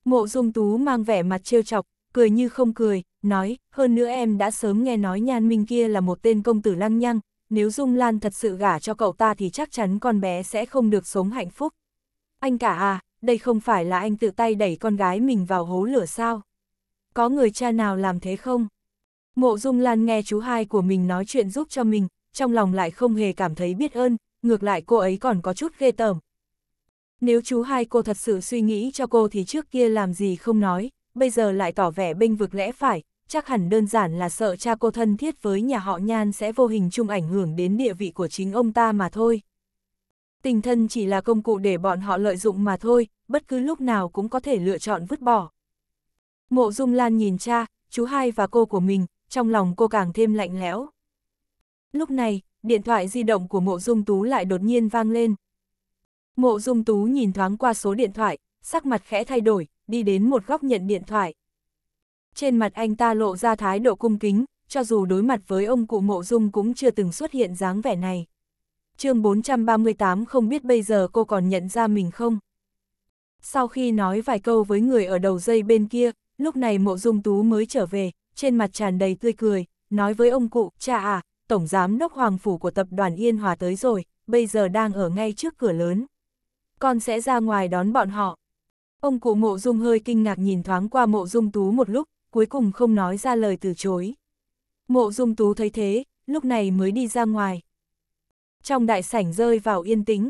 Speaker 1: Mộ dung tú mang vẻ mặt trêu chọc, cười như không cười, nói, hơn nữa em đã sớm nghe nói nhan minh kia là một tên công tử lăng nhăng, nếu Dung Lan thật sự gả cho cậu ta thì chắc chắn con bé sẽ không được sống hạnh phúc. Anh cả à, đây không phải là anh tự tay đẩy con gái mình vào hố lửa sao? có người cha nào làm thế không? Mộ Dung Lan nghe chú hai của mình nói chuyện giúp cho mình, trong lòng lại không hề cảm thấy biết ơn, ngược lại cô ấy còn có chút ghê tởm. Nếu chú hai cô thật sự suy nghĩ cho cô thì trước kia làm gì không nói, bây giờ lại tỏ vẻ bênh vực lẽ phải, chắc hẳn đơn giản là sợ cha cô thân thiết với nhà họ Nhan sẽ vô hình chung ảnh hưởng đến địa vị của chính ông ta mà thôi. Tình thân chỉ là công cụ để bọn họ lợi dụng mà thôi, bất cứ lúc nào cũng có thể lựa chọn vứt bỏ. Mộ Dung Lan nhìn cha, chú hai và cô của mình, trong lòng cô càng thêm lạnh lẽo. Lúc này, điện thoại di động của Mộ Dung Tú lại đột nhiên vang lên. Mộ Dung Tú nhìn thoáng qua số điện thoại, sắc mặt khẽ thay đổi, đi đến một góc nhận điện thoại. Trên mặt anh ta lộ ra thái độ cung kính, cho dù đối mặt với ông cụ Mộ Dung cũng chưa từng xuất hiện dáng vẻ này. chương 438 không biết bây giờ cô còn nhận ra mình không? Sau khi nói vài câu với người ở đầu dây bên kia, lúc này mộ dung tú mới trở về, trên mặt tràn đầy tươi cười, nói với ông cụ, cha à, tổng giám đốc hoàng phủ của tập đoàn Yên Hòa tới rồi, bây giờ đang ở ngay trước cửa lớn. Con sẽ ra ngoài đón bọn họ. Ông cụ mộ dung hơi kinh ngạc nhìn thoáng qua mộ dung tú một lúc, cuối cùng không nói ra lời từ chối. Mộ dung tú thấy thế, lúc này mới đi ra ngoài. Trong đại sảnh rơi vào yên tĩnh.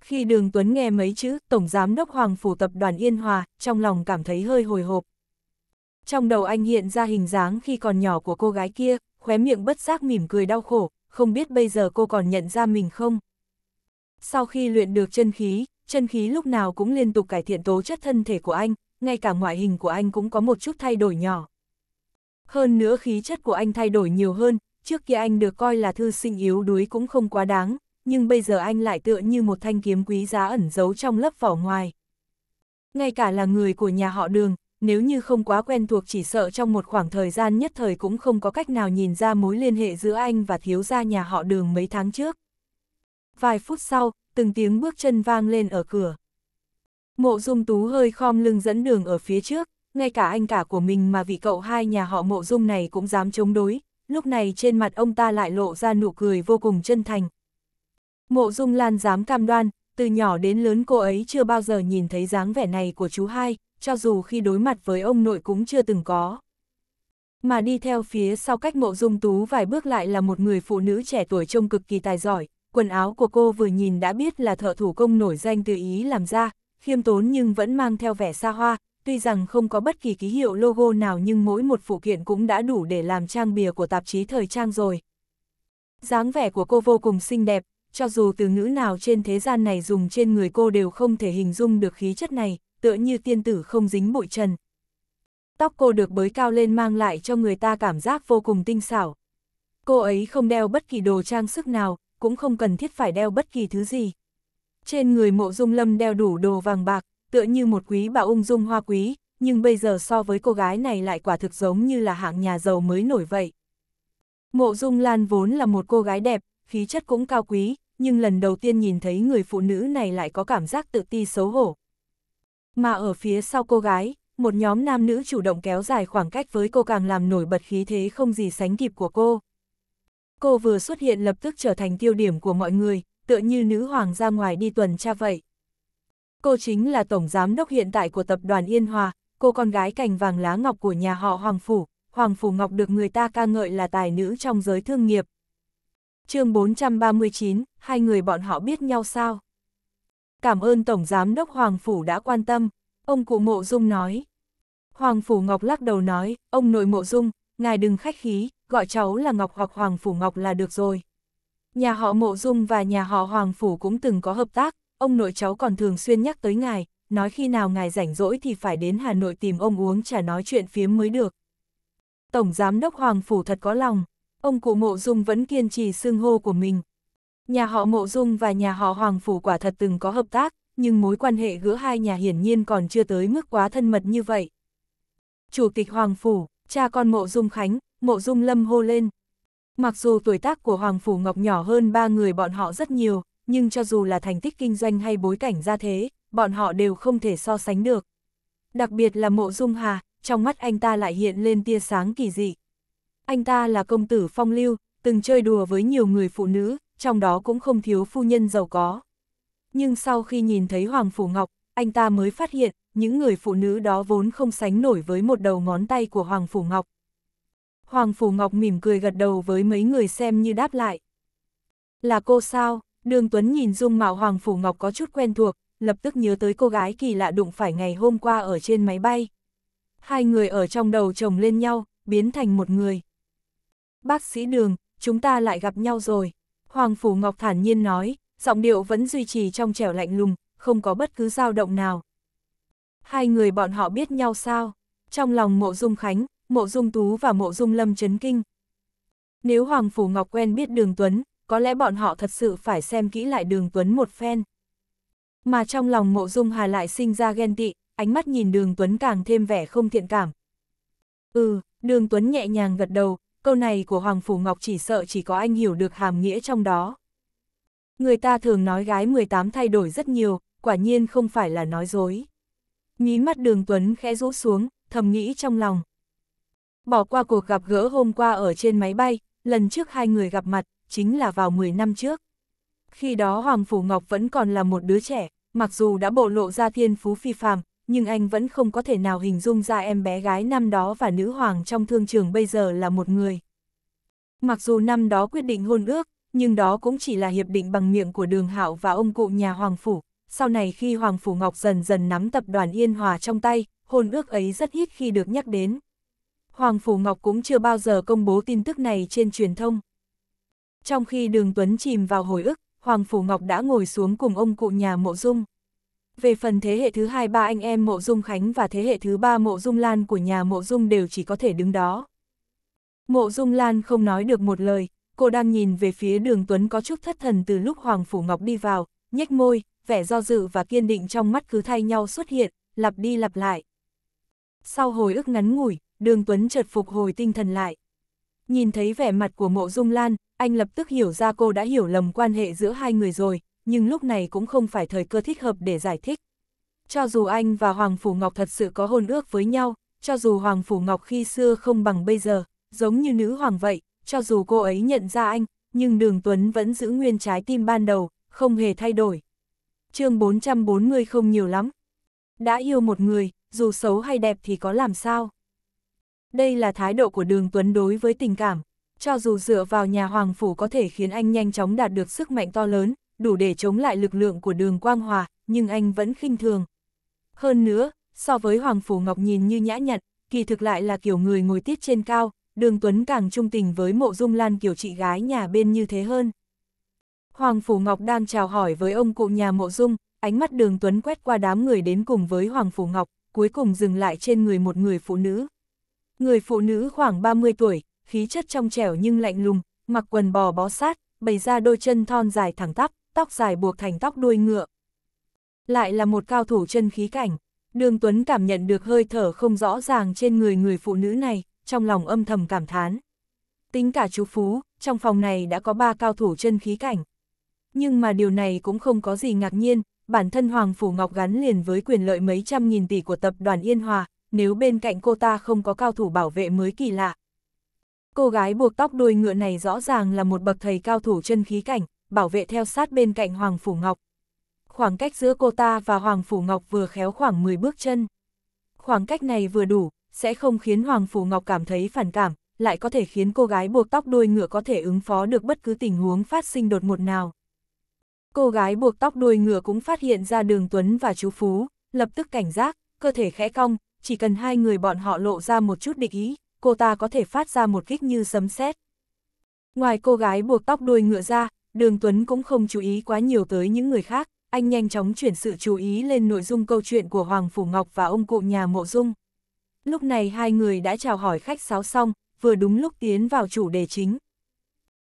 Speaker 1: Khi đường Tuấn nghe mấy chữ Tổng Giám đốc Hoàng Phủ Tập đoàn Yên Hòa, trong lòng cảm thấy hơi hồi hộp trong đầu anh hiện ra hình dáng khi còn nhỏ của cô gái kia, khóe miệng bất giác mỉm cười đau khổ, không biết bây giờ cô còn nhận ra mình không. Sau khi luyện được chân khí, chân khí lúc nào cũng liên tục cải thiện tố chất thân thể của anh, ngay cả ngoại hình của anh cũng có một chút thay đổi nhỏ. Hơn nữa khí chất của anh thay đổi nhiều hơn, trước kia anh được coi là thư sinh yếu đuối cũng không quá đáng, nhưng bây giờ anh lại tựa như một thanh kiếm quý giá ẩn giấu trong lớp vỏ ngoài. Ngay cả là người của nhà họ đường, nếu như không quá quen thuộc chỉ sợ trong một khoảng thời gian nhất thời cũng không có cách nào nhìn ra mối liên hệ giữa anh và thiếu gia nhà họ đường mấy tháng trước. Vài phút sau, từng tiếng bước chân vang lên ở cửa. Mộ dung tú hơi khom lưng dẫn đường ở phía trước, ngay cả anh cả của mình mà vị cậu hai nhà họ mộ dung này cũng dám chống đối, lúc này trên mặt ông ta lại lộ ra nụ cười vô cùng chân thành. Mộ dung lan dám cam đoan, từ nhỏ đến lớn cô ấy chưa bao giờ nhìn thấy dáng vẻ này của chú hai, cho dù khi đối mặt với ông nội cũng chưa từng có. Mà đi theo phía sau cách mộ dung tú vài bước lại là một người phụ nữ trẻ tuổi trông cực kỳ tài giỏi, quần áo của cô vừa nhìn đã biết là thợ thủ công nổi danh từ Ý làm ra, khiêm tốn nhưng vẫn mang theo vẻ xa hoa, tuy rằng không có bất kỳ ký hiệu logo nào nhưng mỗi một phụ kiện cũng đã đủ để làm trang bìa của tạp chí thời trang rồi. dáng vẻ của cô vô cùng xinh đẹp, cho dù từ ngữ nào trên thế gian này dùng trên người cô đều không thể hình dung được khí chất này, tựa như tiên tử không dính bụi trần. Tóc cô được bới cao lên mang lại cho người ta cảm giác vô cùng tinh xảo. Cô ấy không đeo bất kỳ đồ trang sức nào, cũng không cần thiết phải đeo bất kỳ thứ gì. Trên người mộ dung lâm đeo đủ đồ vàng bạc, tựa như một quý bà ung dung hoa quý, nhưng bây giờ so với cô gái này lại quả thực giống như là hạng nhà giàu mới nổi vậy. Mộ dung lan vốn là một cô gái đẹp, khí chất cũng cao quý, nhưng lần đầu tiên nhìn thấy người phụ nữ này lại có cảm giác tự ti xấu hổ, mà ở phía sau cô gái, một nhóm nam nữ chủ động kéo dài khoảng cách với cô càng làm nổi bật khí thế không gì sánh kịp của cô. Cô vừa xuất hiện lập tức trở thành tiêu điểm của mọi người, tựa như nữ hoàng ra ngoài đi tuần tra vậy. Cô chính là tổng giám đốc hiện tại của tập đoàn Yên Hòa, cô con gái cành vàng lá ngọc của nhà họ Hoàng Phủ, Hoàng Phủ Ngọc được người ta ca ngợi là tài nữ trong giới thương nghiệp. chương 439, hai người bọn họ biết nhau sao? cảm ơn Tổng Giám đốc Hoàng Phủ đã quan tâm, ông cụ Mộ Dung nói. Hoàng Phủ Ngọc lắc đầu nói, ông nội Mộ Dung, ngài đừng khách khí, gọi cháu là Ngọc hoặc Hoàng Phủ Ngọc là được rồi. Nhà họ Mộ Dung và nhà họ Hoàng Phủ cũng từng có hợp tác, ông nội cháu còn thường xuyên nhắc tới ngài, nói khi nào ngài rảnh rỗi thì phải đến Hà Nội tìm ông uống trà nói chuyện phiếm mới được. Tổng Giám đốc Hoàng Phủ thật có lòng, ông cụ Mộ Dung vẫn kiên trì xương hô của mình, Nhà họ Mộ Dung và nhà họ Hoàng Phủ quả thật từng có hợp tác, nhưng mối quan hệ giữa hai nhà hiển nhiên còn chưa tới mức quá thân mật như vậy. Chủ tịch Hoàng Phủ, cha con Mộ Dung Khánh, Mộ Dung Lâm hô lên. Mặc dù tuổi tác của Hoàng Phủ Ngọc nhỏ hơn ba người bọn họ rất nhiều, nhưng cho dù là thành tích kinh doanh hay bối cảnh ra thế, bọn họ đều không thể so sánh được. Đặc biệt là Mộ Dung Hà, trong mắt anh ta lại hiện lên tia sáng kỳ dị. Anh ta là công tử phong lưu, từng chơi đùa với nhiều người phụ nữ, trong đó cũng không thiếu phu nhân giàu có. Nhưng sau khi nhìn thấy Hoàng Phủ Ngọc, anh ta mới phát hiện, những người phụ nữ đó vốn không sánh nổi với một đầu ngón tay của Hoàng Phủ Ngọc. Hoàng Phủ Ngọc mỉm cười gật đầu với mấy người xem như đáp lại. Là cô sao? Đường Tuấn nhìn dung mạo Hoàng Phủ Ngọc có chút quen thuộc, lập tức nhớ tới cô gái kỳ lạ đụng phải ngày hôm qua ở trên máy bay. Hai người ở trong đầu chồng lên nhau, biến thành một người. Bác sĩ Đường, chúng ta lại gặp nhau rồi. Hoàng Phủ Ngọc thản nhiên nói, giọng điệu vẫn duy trì trong trẻo lạnh lùng, không có bất cứ dao động nào. Hai người bọn họ biết nhau sao? Trong lòng mộ dung Khánh, mộ dung Tú và mộ dung Lâm chấn kinh. Nếu Hoàng Phủ Ngọc quen biết Đường Tuấn, có lẽ bọn họ thật sự phải xem kỹ lại Đường Tuấn một phen. Mà trong lòng mộ dung Hà lại sinh ra ghen tị, ánh mắt nhìn Đường Tuấn càng thêm vẻ không thiện cảm. Ừ, Đường Tuấn nhẹ nhàng gật đầu, câu này của Hoàng Phủ Ngọc chỉ sợ chỉ có anh hiểu được hàm nghĩa trong đó. Người ta thường nói gái 18 thay đổi rất nhiều, quả nhiên không phải là nói dối. Mí mắt đường Tuấn khẽ rũ xuống, thầm nghĩ trong lòng. Bỏ qua cuộc gặp gỡ hôm qua ở trên máy bay, lần trước hai người gặp mặt, chính là vào 10 năm trước. Khi đó Hoàng Phủ Ngọc vẫn còn là một đứa trẻ, mặc dù đã bộ lộ ra thiên phú phi phàm, nhưng anh vẫn không có thể nào hình dung ra em bé gái năm đó và nữ hoàng trong thương trường bây giờ là một người. Mặc dù năm đó quyết định hôn ước, nhưng đó cũng chỉ là hiệp định bằng miệng của đường hạo và ông cụ nhà Hoàng Phủ. Sau này khi Hoàng Phủ Ngọc dần dần nắm tập đoàn Yên Hòa trong tay, hôn ước ấy rất ít khi được nhắc đến. Hoàng Phủ Ngọc cũng chưa bao giờ công bố tin tức này trên truyền thông. Trong khi đường Tuấn chìm vào hồi ức, Hoàng Phủ Ngọc đã ngồi xuống cùng ông cụ nhà Mộ Dung. Về phần thế hệ thứ hai ba anh em Mộ Dung Khánh và thế hệ thứ ba Mộ Dung Lan của nhà Mộ Dung đều chỉ có thể đứng đó. Mộ Dung Lan không nói được một lời, cô đang nhìn về phía đường Tuấn có chút thất thần từ lúc Hoàng Phủ Ngọc đi vào, nhếch môi, vẻ do dự và kiên định trong mắt cứ thay nhau xuất hiện, lặp đi lặp lại. Sau hồi ức ngắn ngủi, đường Tuấn chợt phục hồi tinh thần lại. Nhìn thấy vẻ mặt của Mộ Dung Lan, anh lập tức hiểu ra cô đã hiểu lầm quan hệ giữa hai người rồi, nhưng lúc này cũng không phải thời cơ thích hợp để giải thích. Cho dù anh và Hoàng Phủ Ngọc thật sự có hôn ước với nhau, cho dù Hoàng Phủ Ngọc khi xưa không bằng bây giờ, giống như nữ hoàng vậy, cho dù cô ấy nhận ra anh, nhưng Đường Tuấn vẫn giữ nguyên trái tim ban đầu, không hề thay đổi. chương 440 không nhiều lắm. Đã yêu một người, dù xấu hay đẹp thì có làm sao? Đây là thái độ của Đường Tuấn đối với tình cảm. Cho dù dựa vào nhà Hoàng Phủ có thể khiến anh nhanh chóng đạt được sức mạnh to lớn, đủ để chống lại lực lượng của đường Quang Hòa, nhưng anh vẫn khinh thường. Hơn nữa, so với Hoàng Phủ Ngọc nhìn như nhã nhặn, kỳ thực lại là kiểu người ngồi tiết trên cao, đường Tuấn càng trung tình với mộ dung lan kiểu chị gái nhà bên như thế hơn. Hoàng Phủ Ngọc đang chào hỏi với ông cụ nhà mộ dung, ánh mắt đường Tuấn quét qua đám người đến cùng với Hoàng Phủ Ngọc, cuối cùng dừng lại trên người một người phụ nữ. Người phụ nữ khoảng 30 tuổi, khí chất trong trẻo nhưng lạnh lùng, mặc quần bò bó sát, bày ra đôi chân thon dài thẳng tắp, tóc dài buộc thành tóc đuôi ngựa. Lại là một cao thủ chân khí cảnh, Đường Tuấn cảm nhận được hơi thở không rõ ràng trên người người phụ nữ này, trong lòng âm thầm cảm thán. Tính cả chú Phú, trong phòng này đã có ba cao thủ chân khí cảnh. Nhưng mà điều này cũng không có gì ngạc nhiên, bản thân Hoàng Phủ Ngọc gắn liền với quyền lợi mấy trăm nghìn tỷ của tập đoàn Yên Hòa, nếu bên cạnh cô ta không có cao thủ bảo vệ mới kỳ lạ. Cô gái buộc tóc đuôi ngựa này rõ ràng là một bậc thầy cao thủ chân khí cảnh, bảo vệ theo sát bên cạnh Hoàng Phủ Ngọc. Khoảng cách giữa cô ta và Hoàng Phủ Ngọc vừa khéo khoảng 10 bước chân. Khoảng cách này vừa đủ, sẽ không khiến Hoàng Phủ Ngọc cảm thấy phản cảm, lại có thể khiến cô gái buộc tóc đuôi ngựa có thể ứng phó được bất cứ tình huống phát sinh đột ngột nào. Cô gái buộc tóc đuôi ngựa cũng phát hiện ra đường Tuấn và chú Phú, lập tức cảnh giác, cơ thể khẽ cong, chỉ cần hai người bọn họ lộ ra một chút địch ý, cô ta có thể phát ra một kích như sấm sét. Ngoài cô gái buộc tóc đuôi ngựa ra, Đường Tuấn cũng không chú ý quá nhiều tới những người khác, anh nhanh chóng chuyển sự chú ý lên nội dung câu chuyện của Hoàng Phủ Ngọc và ông cụ nhà Mộ Dung. Lúc này hai người đã chào hỏi khách sáo xong, vừa đúng lúc tiến vào chủ đề chính.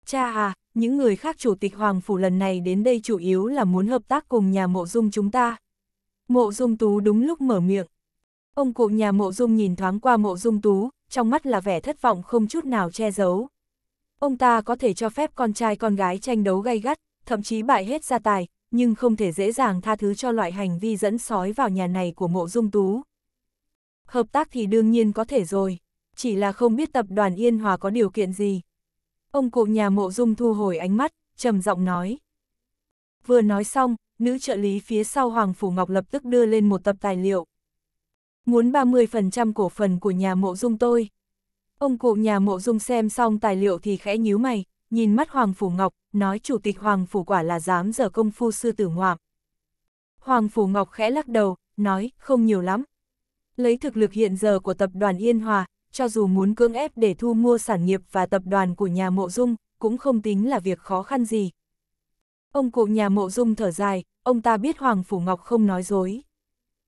Speaker 1: Cha à, những người khác chủ tịch Hoàng Phủ lần này đến đây chủ yếu là muốn hợp tác cùng nhà Mộ Dung chúng ta. Mộ Dung Tú đúng lúc mở miệng. Ông cụ nhà Mộ Dung nhìn thoáng qua Mộ Dung Tú, trong mắt là vẻ thất vọng không chút nào che giấu ông ta có thể cho phép con trai con gái tranh đấu gay gắt, thậm chí bại hết gia tài, nhưng không thể dễ dàng tha thứ cho loại hành vi dẫn sói vào nhà này của mộ dung tú. Hợp tác thì đương nhiên có thể rồi, chỉ là không biết tập đoàn Yên Hòa có điều kiện gì. Ông cụ nhà mộ dung thu hồi ánh mắt, trầm giọng nói. Vừa nói xong, nữ trợ lý phía sau Hoàng Phủ Ngọc lập tức đưa lên một tập tài liệu. Muốn 30% cổ phần của nhà mộ dung tôi, Ông cụ nhà mộ dung xem xong tài liệu thì khẽ nhíu mày, nhìn mắt Hoàng Phủ Ngọc, nói chủ tịch Hoàng Phủ quả là dám giờ công phu sư tử ngoạm. Hoàng Phủ Ngọc khẽ lắc đầu, nói, không nhiều lắm. Lấy thực lực hiện giờ của tập đoàn Yên Hòa, cho dù muốn cưỡng ép để thu mua sản nghiệp và tập đoàn của nhà mộ dung, cũng không tính là việc khó khăn gì. Ông cụ nhà mộ dung thở dài, ông ta biết Hoàng Phủ Ngọc không nói dối.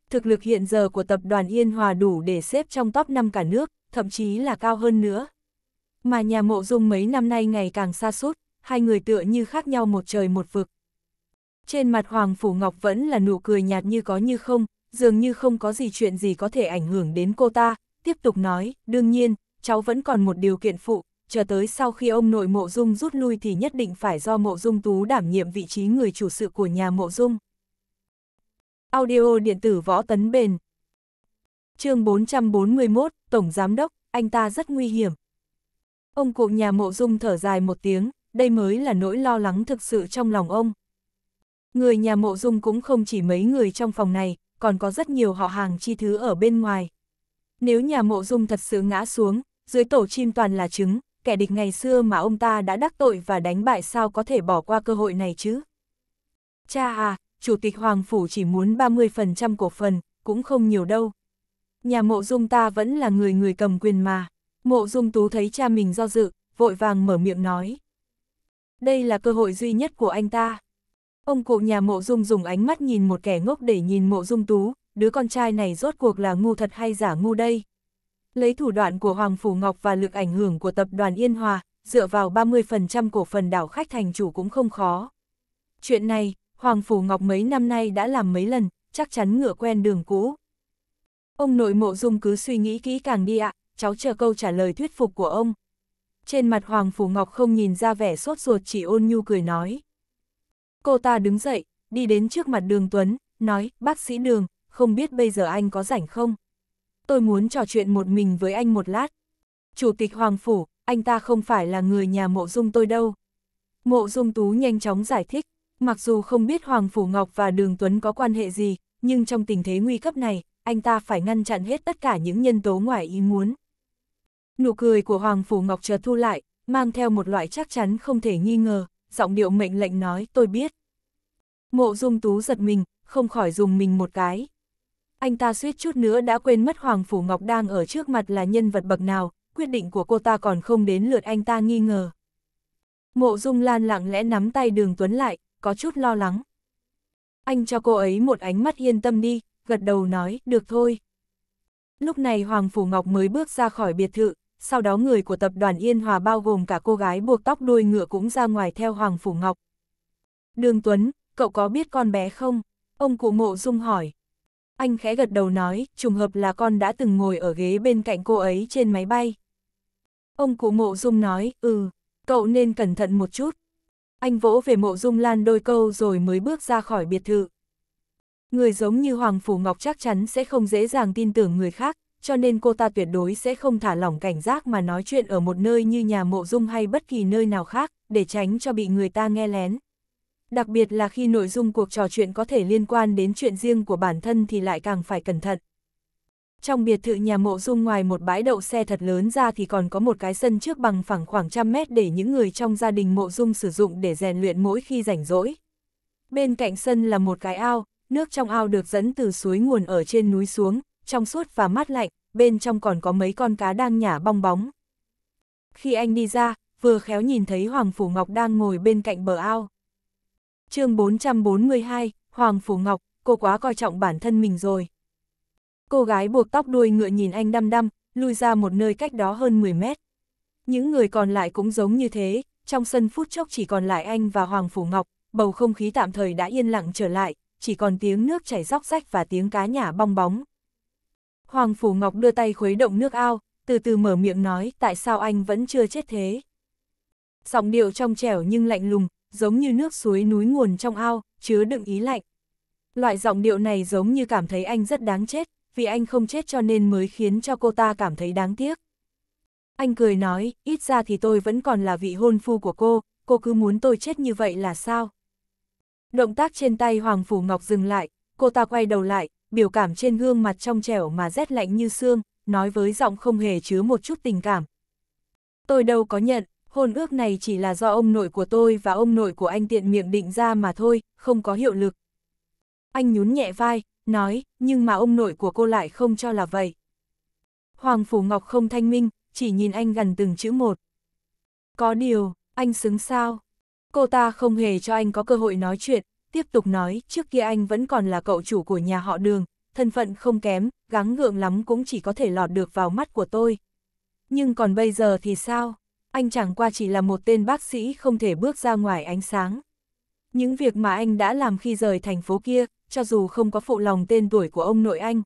Speaker 1: Thực lực hiện giờ của tập đoàn Yên Hòa đủ để xếp trong top 5 cả nước, thậm chí là cao hơn nữa. Mà nhà mộ dung mấy năm nay ngày càng xa sút hai người tựa như khác nhau một trời một vực. Trên mặt Hoàng Phủ Ngọc vẫn là nụ cười nhạt như có như không, dường như không có gì chuyện gì có thể ảnh hưởng đến cô ta, tiếp tục nói, đương nhiên, cháu vẫn còn một điều kiện phụ, chờ tới sau khi ông nội mộ dung rút lui thì nhất định phải do mộ dung tú đảm nhiệm vị trí người chủ sự của nhà mộ dung. Audio điện tử võ tấn bền Chương 441 Tổng Giám Đốc, anh ta rất nguy hiểm. Ông cụ nhà mộ dung thở dài một tiếng, đây mới là nỗi lo lắng thực sự trong lòng ông. Người nhà mộ dung cũng không chỉ mấy người trong phòng này, còn có rất nhiều họ hàng chi thứ ở bên ngoài. Nếu nhà mộ dung thật sự ngã xuống, dưới tổ chim toàn là trứng, kẻ địch ngày xưa mà ông ta đã đắc tội và đánh bại sao có thể bỏ qua cơ hội này chứ? Cha à, Chủ tịch Hoàng Phủ chỉ muốn 30% cổ phần, cũng không nhiều đâu nhà mộ dung ta vẫn là người người cầm quyền mà. Mộ dung tú thấy cha mình do dự, vội vàng mở miệng nói. Đây là cơ hội duy nhất của anh ta. Ông cụ nhà mộ dung dùng ánh mắt nhìn một kẻ ngốc để nhìn mộ dung tú, đứa con trai này rốt cuộc là ngu thật hay giả ngu đây. Lấy thủ đoạn của Hoàng Phủ Ngọc và lực ảnh hưởng của tập đoàn Yên Hòa, dựa vào 30% cổ phần đảo khách thành chủ cũng không khó. Chuyện này, Hoàng Phủ Ngọc mấy năm nay đã làm mấy lần, chắc chắn ngựa quen đường cũ. Ông nội mộ dung cứ suy nghĩ kỹ càng đi ạ, cháu chờ câu trả lời thuyết phục của ông. Trên mặt Hoàng Phủ Ngọc không nhìn ra vẻ sốt ruột chỉ ôn nhu cười nói. Cô ta đứng dậy, đi đến trước mặt đường Tuấn, nói, bác sĩ đường, không biết bây giờ anh có rảnh không? Tôi muốn trò chuyện một mình với anh một lát. Chủ tịch Hoàng Phủ, anh ta không phải là người nhà mộ dung tôi đâu. Mộ dung tú nhanh chóng giải thích, mặc dù không biết Hoàng Phủ Ngọc và Đường Tuấn có quan hệ gì, nhưng trong tình thế nguy cấp này, anh ta phải ngăn chặn hết tất cả những nhân tố ngoài ý muốn. Nụ cười của Hoàng Phủ Ngọc chợt thu lại, mang theo một loại chắc chắn không thể nghi ngờ, giọng điệu mệnh lệnh nói tôi biết. Mộ dung tú giật mình, không khỏi dùng mình một cái. Anh ta suýt chút nữa đã quên mất Hoàng Phủ Ngọc đang ở trước mặt là nhân vật bậc nào, quyết định của cô ta còn không đến lượt anh ta nghi ngờ. Mộ dung lan lặng lẽ nắm tay đường Tuấn lại, có chút lo lắng. Anh cho cô ấy một ánh mắt yên tâm đi, gật đầu nói, được thôi. Lúc này Hoàng Phủ Ngọc mới bước ra khỏi biệt thự, sau đó người của tập đoàn Yên Hòa bao gồm cả cô gái buộc tóc đuôi ngựa cũng ra ngoài theo Hoàng Phủ Ngọc. Đường Tuấn, cậu có biết con bé không? Ông cụ mộ dung hỏi. Anh khẽ gật đầu nói, trùng hợp là con đã từng ngồi ở ghế bên cạnh cô ấy trên máy bay. Ông cụ mộ dung nói, ừ, cậu nên cẩn thận một chút. Anh vỗ về mộ dung lan đôi câu rồi mới bước ra khỏi biệt thự. Người giống như Hoàng Phủ Ngọc chắc chắn sẽ không dễ dàng tin tưởng người khác, cho nên cô ta tuyệt đối sẽ không thả lỏng cảnh giác mà nói chuyện ở một nơi như nhà mộ dung hay bất kỳ nơi nào khác, để tránh cho bị người ta nghe lén. Đặc biệt là khi nội dung cuộc trò chuyện có thể liên quan đến chuyện riêng của bản thân thì lại càng phải cẩn thận. Trong biệt thự nhà mộ dung ngoài một bãi đậu xe thật lớn ra thì còn có một cái sân trước bằng phẳng khoảng trăm mét để những người trong gia đình mộ dung sử dụng để rèn luyện mỗi khi rảnh rỗi. Bên cạnh sân là một cái ao, nước trong ao được dẫn từ suối nguồn ở trên núi xuống, trong suốt và mát lạnh, bên trong còn có mấy con cá đang nhả bong bóng. Khi anh đi ra, vừa khéo nhìn thấy Hoàng Phủ Ngọc đang ngồi bên cạnh bờ ao. chương 442, Hoàng Phủ Ngọc, cô quá coi trọng bản thân mình rồi. Cô gái buộc tóc đuôi ngựa nhìn anh đăm đăm, lui ra một nơi cách đó hơn 10 mét. Những người còn lại cũng giống như thế, trong sân phút chốc chỉ còn lại anh và Hoàng Phủ Ngọc, bầu không khí tạm thời đã yên lặng trở lại, chỉ còn tiếng nước chảy róc rách và tiếng cá nhả bong bóng. Hoàng Phủ Ngọc đưa tay khuấy động nước ao, từ từ mở miệng nói tại sao anh vẫn chưa chết thế. Giọng điệu trong trẻo nhưng lạnh lùng, giống như nước suối núi nguồn trong ao, chứa đựng ý lạnh. Loại giọng điệu này giống như cảm thấy anh rất đáng chết, vì anh không chết cho nên mới khiến cho cô ta cảm thấy đáng tiếc. Anh cười nói, ít ra thì tôi vẫn còn là vị hôn phu của cô, cô cứ muốn tôi chết như vậy là sao? Động tác trên tay Hoàng Phủ Ngọc dừng lại, cô ta quay đầu lại, biểu cảm trên gương mặt trong trẻo mà rét lạnh như xương, nói với giọng không hề chứa một chút tình cảm. Tôi đâu có nhận, hôn ước này chỉ là do ông nội của tôi và ông nội của anh tiện miệng định ra mà thôi, không có hiệu lực. Anh nhún nhẹ vai, nói, nhưng mà ông nội của cô lại không cho là vậy. Hoàng Phủ Ngọc không thanh minh, chỉ nhìn anh gần từng chữ một. Có điều, anh xứng sao? Cô ta không hề cho anh có cơ hội nói chuyện, tiếp tục nói, trước kia anh vẫn còn là cậu chủ của nhà họ đường, thân phận không kém, gắng gượng lắm cũng chỉ có thể lọt được vào mắt của tôi. Nhưng còn bây giờ thì sao? Anh chẳng qua chỉ là một tên bác sĩ không thể bước ra ngoài ánh sáng. Những việc mà anh đã làm khi rời thành phố kia, cho dù không có phụ lòng tên tuổi của ông nội anh.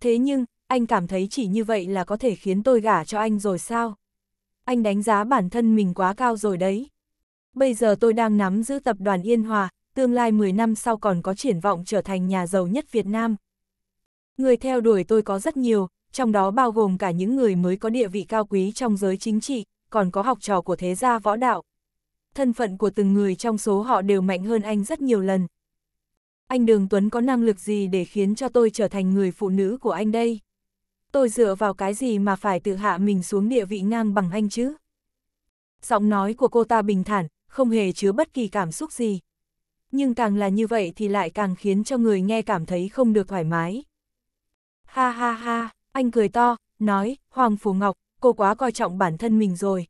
Speaker 1: Thế nhưng, anh cảm thấy chỉ như vậy là có thể khiến tôi gả cho anh rồi sao? Anh đánh giá bản thân mình quá cao rồi đấy bây giờ tôi đang nắm giữ tập đoàn Yên Hòa, tương lai 10 năm sau còn có triển vọng trở thành nhà giàu nhất Việt Nam. Người theo đuổi tôi có rất nhiều, trong đó bao gồm cả những người mới có địa vị cao quý trong giới chính trị, còn có học trò của thế gia võ đạo. Thân phận của từng người trong số họ đều mạnh hơn anh rất nhiều lần. Anh Đường Tuấn có năng lực gì để khiến cho tôi trở thành người phụ nữ của anh đây? Tôi dựa vào cái gì mà phải tự hạ mình xuống địa vị ngang bằng anh chứ? Giọng nói của cô ta bình thản, không hề chứa bất kỳ cảm xúc gì. Nhưng càng là như vậy thì lại càng khiến cho người nghe cảm thấy không được thoải mái. Ha ha ha, anh cười to, nói, Hoàng Phủ Ngọc, cô quá coi trọng bản thân mình rồi.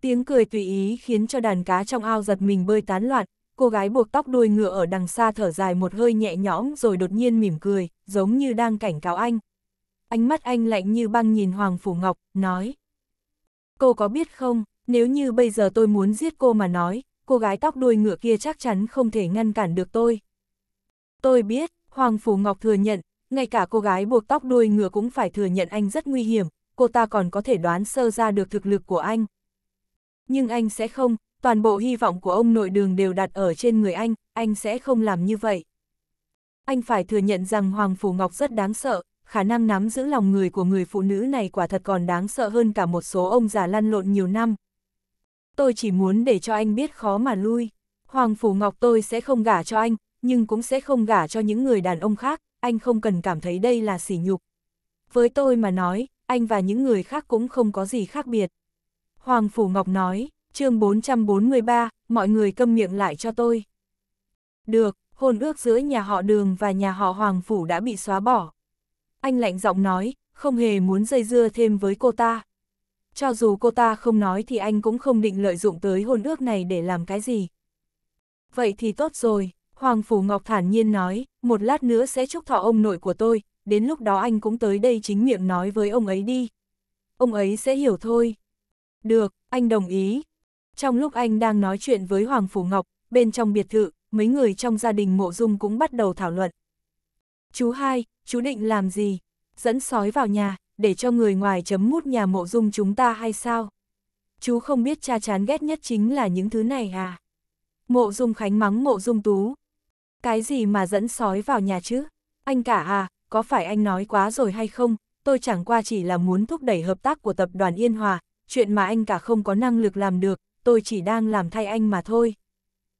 Speaker 1: Tiếng cười tùy ý khiến cho đàn cá trong ao giật mình bơi tán loạn, cô gái buộc tóc đuôi ngựa ở đằng xa thở dài một hơi nhẹ nhõm rồi đột nhiên mỉm cười, giống như đang cảnh cáo anh. Ánh mắt anh lạnh như băng nhìn Hoàng Phủ Ngọc, nói. Cô có biết không, nếu như bây giờ tôi muốn giết cô mà nói, cô gái tóc đuôi ngựa kia chắc chắn không thể ngăn cản được tôi. Tôi biết, Hoàng Phủ Ngọc thừa nhận, ngay cả cô gái buộc tóc đuôi ngựa cũng phải thừa nhận anh rất nguy hiểm, cô ta còn có thể đoán sơ ra được thực lực của anh. Nhưng anh sẽ không, toàn bộ hy vọng của ông nội đường đều đặt ở trên người anh, anh sẽ không làm như vậy. Anh phải thừa nhận rằng Hoàng Phủ Ngọc rất đáng sợ, khả năng nắm giữ lòng người của người phụ nữ này quả thật còn đáng sợ hơn cả một số ông già lăn lộn nhiều năm tôi chỉ muốn để cho anh biết khó mà lui. Hoàng Phủ Ngọc tôi sẽ không gả cho anh, nhưng cũng sẽ không gả cho những người đàn ông khác, anh không cần cảm thấy đây là sỉ nhục. Với tôi mà nói, anh và những người khác cũng không có gì khác biệt. Hoàng Phủ Ngọc nói, chương 443, mọi người câm miệng lại cho tôi. Được, hôn ước giữa nhà họ Đường và nhà họ Hoàng Phủ đã bị xóa bỏ. Anh lạnh giọng nói, không hề muốn dây dưa thêm với cô ta cho dù cô ta không nói thì anh cũng không định lợi dụng tới hôn ước này để làm cái gì. Vậy thì tốt rồi, Hoàng Phủ Ngọc thản nhiên nói, một lát nữa sẽ chúc thọ ông nội của tôi, đến lúc đó anh cũng tới đây chính miệng nói với ông ấy đi. Ông ấy sẽ hiểu thôi. Được, anh đồng ý. Trong lúc anh đang nói chuyện với Hoàng Phủ Ngọc, bên trong biệt thự, mấy người trong gia đình mộ dung cũng bắt đầu thảo luận. Chú hai, chú định làm gì? Dẫn sói vào nhà, để cho người ngoài chấm mút nhà mộ dung chúng ta hay sao? Chú không biết cha chán ghét nhất chính là những thứ này à? Mộ dung khánh mắng mộ dung tú. Cái gì mà dẫn sói vào nhà chứ? Anh cả à, có phải anh nói quá rồi hay không? Tôi chẳng qua chỉ là muốn thúc đẩy hợp tác của tập đoàn Yên Hòa, chuyện mà anh cả không có năng lực làm được, tôi chỉ đang làm thay anh mà thôi.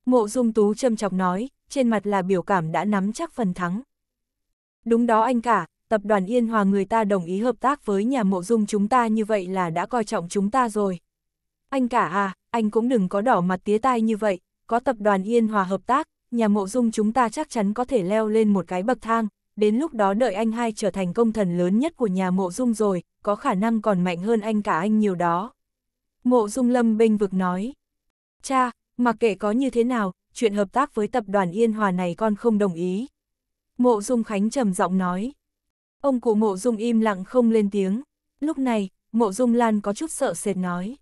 Speaker 1: Mộ dung tú châm chọc nói, trên mặt là biểu cảm đã nắm chắc phần thắng. Đúng đó anh cả, tập đoàn Yên Hòa người ta đồng ý hợp tác với nhà mộ dung chúng ta như vậy là đã coi trọng chúng ta rồi. Anh cả à, anh cũng đừng có đỏ mặt tía tai như vậy, có tập đoàn Yên Hòa hợp tác, nhà mộ dung chúng ta chắc chắn có thể leo lên một cái bậc thang, đến lúc đó đợi anh hai trở thành công thần lớn nhất của nhà mộ dung rồi, có khả năng còn mạnh hơn anh cả anh nhiều đó. Mộ dung lâm bênh vực nói, cha, mặc kệ có như thế nào, chuyện hợp tác với tập đoàn Yên Hòa này con không đồng ý. Mộ dung khánh trầm giọng nói, Ông cụ mộ dung im lặng không lên tiếng. Lúc này, mộ dung lan có chút sợ sệt nói.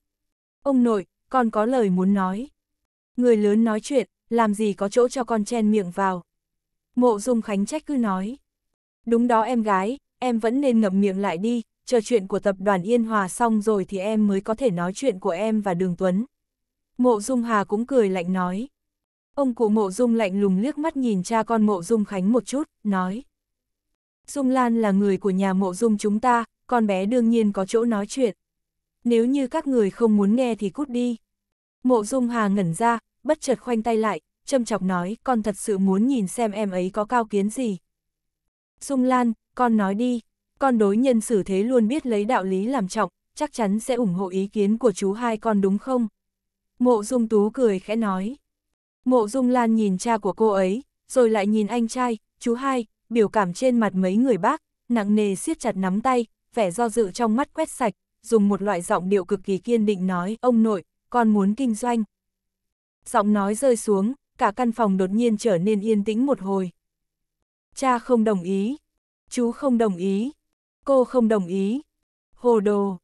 Speaker 1: Ông nội, con có lời muốn nói. Người lớn nói chuyện, làm gì có chỗ cho con chen miệng vào. Mộ dung khánh trách cứ nói. Đúng đó em gái, em vẫn nên ngậm miệng lại đi, chờ chuyện của tập đoàn Yên Hòa xong rồi thì em mới có thể nói chuyện của em và Đường Tuấn. Mộ Dung Hà cũng cười lạnh nói. Ông cụ Mộ Dung lạnh lùng liếc mắt nhìn cha con Mộ Dung Khánh một chút, nói. Dung Lan là người của nhà mộ dung chúng ta, con bé đương nhiên có chỗ nói chuyện. Nếu như các người không muốn nghe thì cút đi. Mộ dung hà ngẩn ra, bất chợt khoanh tay lại, châm chọc nói con thật sự muốn nhìn xem em ấy có cao kiến gì. Dung Lan, con nói đi, con đối nhân xử thế luôn biết lấy đạo lý làm trọng, chắc chắn sẽ ủng hộ ý kiến của chú hai con đúng không? Mộ Dung Tú cười khẽ nói. Mộ Dung Lan nhìn cha của cô ấy, rồi lại nhìn anh trai, chú hai, biểu cảm trên mặt mấy người bác, nặng nề siết chặt nắm tay, vẻ do dự trong mắt quét sạch, dùng một loại giọng điệu cực kỳ kiên định nói, ông nội, con muốn kinh doanh. Giọng nói rơi xuống, cả căn phòng đột nhiên trở nên yên tĩnh một hồi. Cha không đồng ý, chú không đồng ý, cô không đồng ý. Hồ đồ.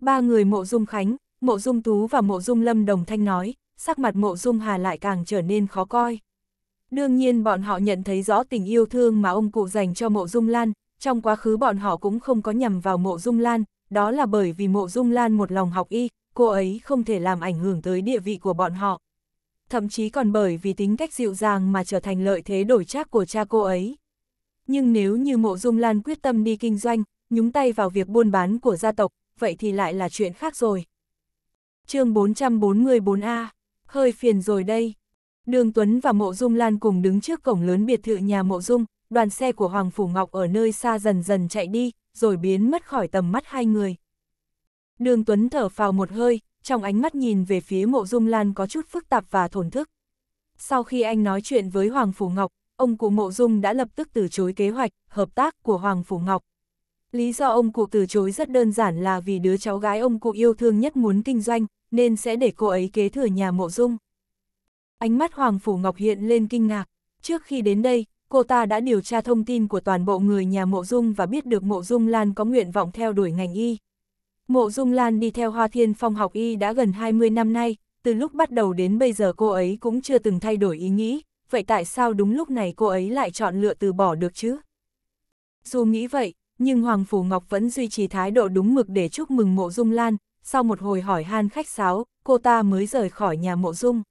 Speaker 1: Ba người mộ dung khánh, mộ dung tú và mộ dung lâm đồng thanh nói, sắc mặt mộ dung hà lại càng trở nên khó coi. Đương nhiên bọn họ nhận thấy rõ tình yêu thương mà ông cụ dành cho mộ dung lan, trong quá khứ bọn họ cũng không có nhầm vào mộ dung lan, đó là bởi vì mộ dung lan một lòng học y, cô ấy không thể làm ảnh hưởng tới địa vị của bọn họ. Thậm chí còn bởi vì tính cách dịu dàng mà trở thành lợi thế đổi trác của cha cô ấy. Nhưng nếu như mộ dung lan quyết tâm đi kinh doanh, nhúng tay vào việc buôn bán của gia tộc, vậy thì lại là chuyện khác rồi. chương 444A, hơi phiền rồi đây. Đường Tuấn và Mộ Dung Lan cùng đứng trước cổng lớn biệt thự nhà Mộ Dung, đoàn xe của Hoàng Phủ Ngọc ở nơi xa dần dần chạy đi, rồi biến mất khỏi tầm mắt hai người. Đường Tuấn thở phào một hơi, trong ánh mắt nhìn về phía Mộ Dung Lan có chút phức tạp và thổn thức. Sau khi anh nói chuyện với Hoàng Phủ Ngọc, ông cụ Mộ Dung đã lập tức từ chối kế hoạch, hợp tác của Hoàng Phủ Ngọc. Lý do ông cụ từ chối rất đơn giản là vì đứa cháu gái ông cụ yêu thương nhất muốn kinh doanh, nên sẽ để cô ấy kế thừa nhà Mộ Dung. Ánh mắt Hoàng Phủ Ngọc hiện lên kinh ngạc. Trước khi đến đây, cô ta đã điều tra thông tin của toàn bộ người nhà Mộ Dung và biết được Mộ Dung Lan có nguyện vọng theo đuổi ngành y. Mộ Dung Lan đi theo Hoa Thiên Phong học y đã gần 20 năm nay, từ lúc bắt đầu đến bây giờ cô ấy cũng chưa từng thay đổi ý nghĩ, vậy tại sao đúng lúc này cô ấy lại chọn lựa từ bỏ được chứ? Dù nghĩ vậy, nhưng Hoàng Phủ Ngọc vẫn duy trì thái độ đúng mực để chúc mừng Mộ Dung Lan, sau một hồi hỏi han khách sáo, cô ta mới rời khỏi nhà Mộ Dung.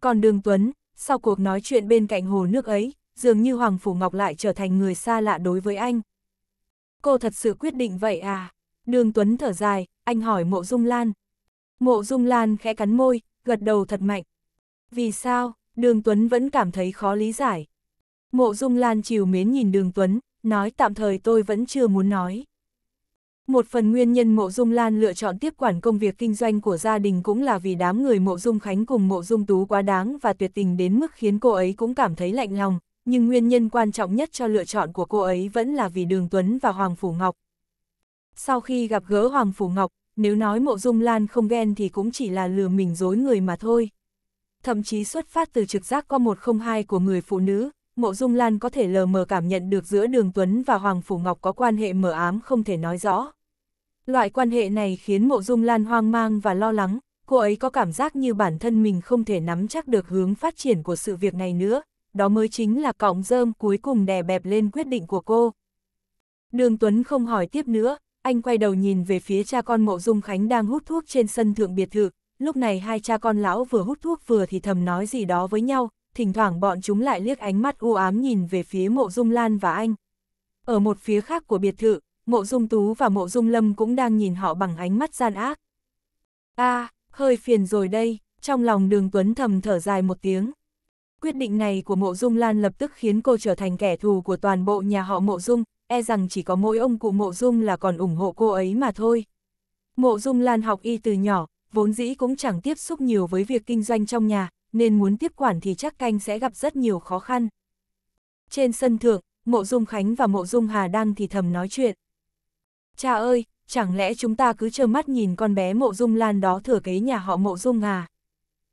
Speaker 1: Còn Đường Tuấn, sau cuộc nói chuyện bên cạnh hồ nước ấy, dường như Hoàng Phủ Ngọc lại trở thành người xa lạ đối với anh. Cô thật sự quyết định vậy à? Đường Tuấn thở dài, anh hỏi Mộ Dung Lan. Mộ Dung Lan khẽ cắn môi, gật đầu thật mạnh. Vì sao? Đường Tuấn vẫn cảm thấy khó lý giải. Mộ Dung Lan chiều mến nhìn Đường Tuấn, nói tạm thời tôi vẫn chưa muốn nói. Một phần nguyên nhân Mộ Dung Lan lựa chọn tiếp quản công việc kinh doanh của gia đình cũng là vì đám người Mộ Dung Khánh cùng Mộ Dung Tú quá đáng và tuyệt tình đến mức khiến cô ấy cũng cảm thấy lạnh lòng, nhưng nguyên nhân quan trọng nhất cho lựa chọn của cô ấy vẫn là vì Đường Tuấn và Hoàng Phủ Ngọc. Sau khi gặp gỡ Hoàng Phủ Ngọc, nếu nói Mộ Dung Lan không ghen thì cũng chỉ là lừa mình dối người mà thôi. Thậm chí xuất phát từ trực giác có một không hai của người phụ nữ, Mộ Dung Lan có thể lờ mờ cảm nhận được giữa Đường Tuấn và Hoàng Phủ Ngọc có quan hệ mờ ám không thể nói rõ. Loại quan hệ này khiến Mộ Dung Lan hoang mang và lo lắng, cô ấy có cảm giác như bản thân mình không thể nắm chắc được hướng phát triển của sự việc này nữa, đó mới chính là cọng rơm cuối cùng đè bẹp lên quyết định của cô. Đường Tuấn không hỏi tiếp nữa, anh quay đầu nhìn về phía cha con Mộ Dung Khánh đang hút thuốc trên sân thượng biệt thự, lúc này hai cha con lão vừa hút thuốc vừa thì thầm nói gì đó với nhau, thỉnh thoảng bọn chúng lại liếc ánh mắt u ám nhìn về phía Mộ Dung Lan và anh. Ở một phía khác của biệt thự, mộ dung tú và mộ dung lâm cũng đang nhìn họ bằng ánh mắt gian ác. a à, hơi phiền rồi đây, trong lòng đường Tuấn thầm thở dài một tiếng. Quyết định này của mộ dung lan lập tức khiến cô trở thành kẻ thù của toàn bộ nhà họ mộ dung, e rằng chỉ có mỗi ông cụ mộ dung là còn ủng hộ cô ấy mà thôi. Mộ dung lan học y từ nhỏ, vốn dĩ cũng chẳng tiếp xúc nhiều với việc kinh doanh trong nhà, nên muốn tiếp quản thì chắc canh sẽ gặp rất nhiều khó khăn. Trên sân thượng, mộ dung Khánh và mộ dung Hà đang thì thầm nói chuyện. Cha ơi, chẳng lẽ chúng ta cứ trơ mắt nhìn con bé mộ dung lan đó thừa kế nhà họ mộ dung à?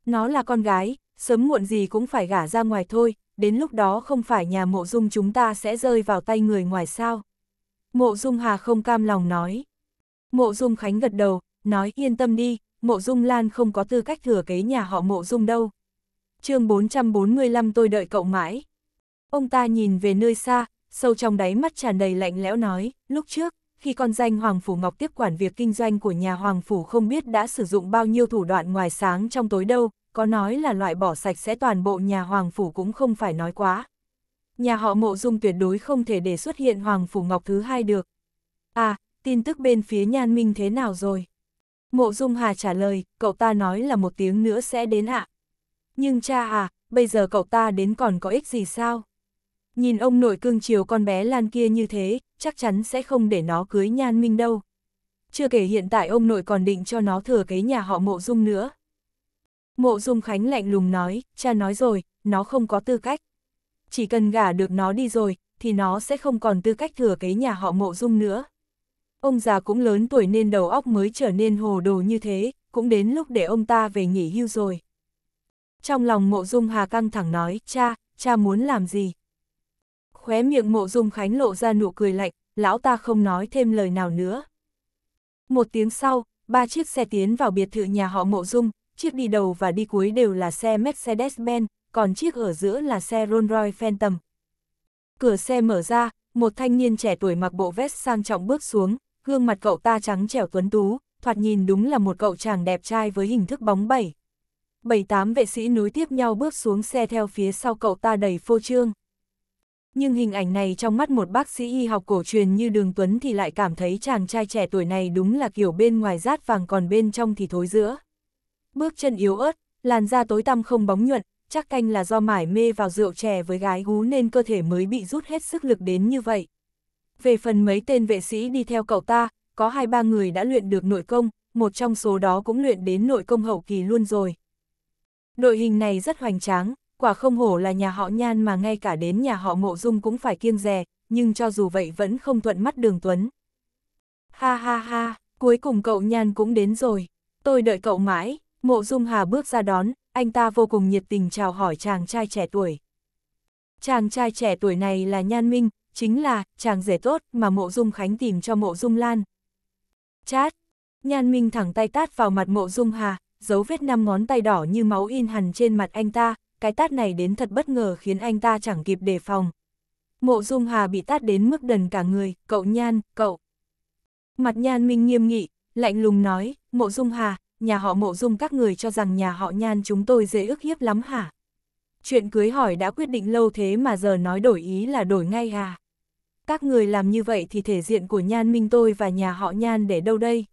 Speaker 1: Nó là con gái, sớm muộn gì cũng phải gả ra ngoài thôi, đến lúc đó không phải nhà mộ dung chúng ta sẽ rơi vào tay người ngoài sao. Mộ dung hà không cam lòng nói. Mộ dung khánh gật đầu, nói yên tâm đi, mộ dung lan không có tư cách thừa kế nhà họ mộ dung đâu. chương 445 tôi đợi cậu mãi. Ông ta nhìn về nơi xa, sâu trong đáy mắt tràn đầy lạnh lẽo nói, lúc trước, khi con danh Hoàng Phủ Ngọc tiếp quản việc kinh doanh của nhà Hoàng Phủ không biết đã sử dụng bao nhiêu thủ đoạn ngoài sáng trong tối đâu, có nói là loại bỏ sạch sẽ toàn bộ nhà Hoàng Phủ cũng không phải nói quá. Nhà họ mộ dung tuyệt đối không thể để xuất hiện Hoàng Phủ Ngọc thứ hai được. À, tin tức bên phía Nhan Minh thế nào rồi? Mộ dung hà trả lời, cậu ta nói là một tiếng nữa sẽ đến ạ. Nhưng cha à, bây giờ cậu ta đến còn có ích gì sao? Nhìn ông nội cương chiều con bé Lan kia như thế, chắc chắn sẽ không để nó cưới Nhan Minh đâu. Chưa kể hiện tại ông nội còn định cho nó thừa kế nhà họ Mộ Dung nữa. Mộ Dung Khánh lạnh lùng nói, cha nói rồi, nó không có tư cách. Chỉ cần gả được nó đi rồi, thì nó sẽ không còn tư cách thừa kế nhà họ Mộ Dung nữa. Ông già cũng lớn tuổi nên đầu óc mới trở nên hồ đồ như thế, cũng đến lúc để ông ta về nghỉ hưu rồi. Trong lòng Mộ Dung Hà căng thẳng nói, cha, cha muốn làm gì, Khóe miệng mộ dung khánh lộ ra nụ cười lạnh, lão ta không nói thêm lời nào nữa. Một tiếng sau, ba chiếc xe tiến vào biệt thự nhà họ mộ dung, chiếc đi đầu và đi cuối đều là xe Mercedes-Benz, còn chiếc ở giữa là xe Rolls-Royce Phantom. Cửa xe mở ra, một thanh niên trẻ tuổi mặc bộ vest sang trọng bước xuống, gương mặt cậu ta trắng trẻo tuấn tú, thoạt nhìn đúng là một cậu chàng đẹp trai với hình thức bóng bẩy. Bảy tám vệ sĩ nối tiếp nhau bước xuống xe theo phía sau cậu ta đầy phô trương nhưng hình ảnh này trong mắt một bác sĩ y học cổ truyền như Đường Tuấn thì lại cảm thấy chàng trai trẻ tuổi này đúng là kiểu bên ngoài rát vàng còn bên trong thì thối giữa. Bước chân yếu ớt, làn da tối tăm không bóng nhuận, chắc canh là do mải mê vào rượu chè với gái gú nên cơ thể mới bị rút hết sức lực đến như vậy. Về phần mấy tên vệ sĩ đi theo cậu ta, có hai ba người đã luyện được nội công, một trong số đó cũng luyện đến nội công hậu kỳ luôn rồi. Đội hình này rất hoành tráng, quả không hổ là nhà họ nhan mà ngay cả đến nhà họ mộ dung cũng phải kiêng rè, nhưng cho dù vậy vẫn không thuận mắt đường Tuấn. Ha ha ha, cuối cùng cậu nhan cũng đến rồi, tôi đợi cậu mãi, mộ dung hà bước ra đón, anh ta vô cùng nhiệt tình chào hỏi chàng trai trẻ tuổi. Chàng trai trẻ tuổi này là Nhan Minh, chính là chàng rể tốt mà mộ dung khánh tìm cho mộ dung lan. Chát! Nhan Minh thẳng tay tát vào mặt mộ dung hà, dấu vết năm ngón tay đỏ như máu in hằn trên mặt anh ta, cái tát này đến thật bất ngờ khiến anh ta chẳng kịp đề phòng. Mộ Dung Hà bị tát đến mức đần cả người, cậu Nhan, cậu. Mặt Nhan Minh nghiêm nghị, lạnh lùng nói, Mộ Dung Hà, nhà họ Mộ Dung các người cho rằng nhà họ Nhan chúng tôi dễ ức hiếp lắm hả? Chuyện cưới hỏi đã quyết định lâu thế mà giờ nói đổi ý là đổi ngay à? Các người làm như vậy thì thể diện của Nhan Minh tôi và nhà họ Nhan để đâu đây?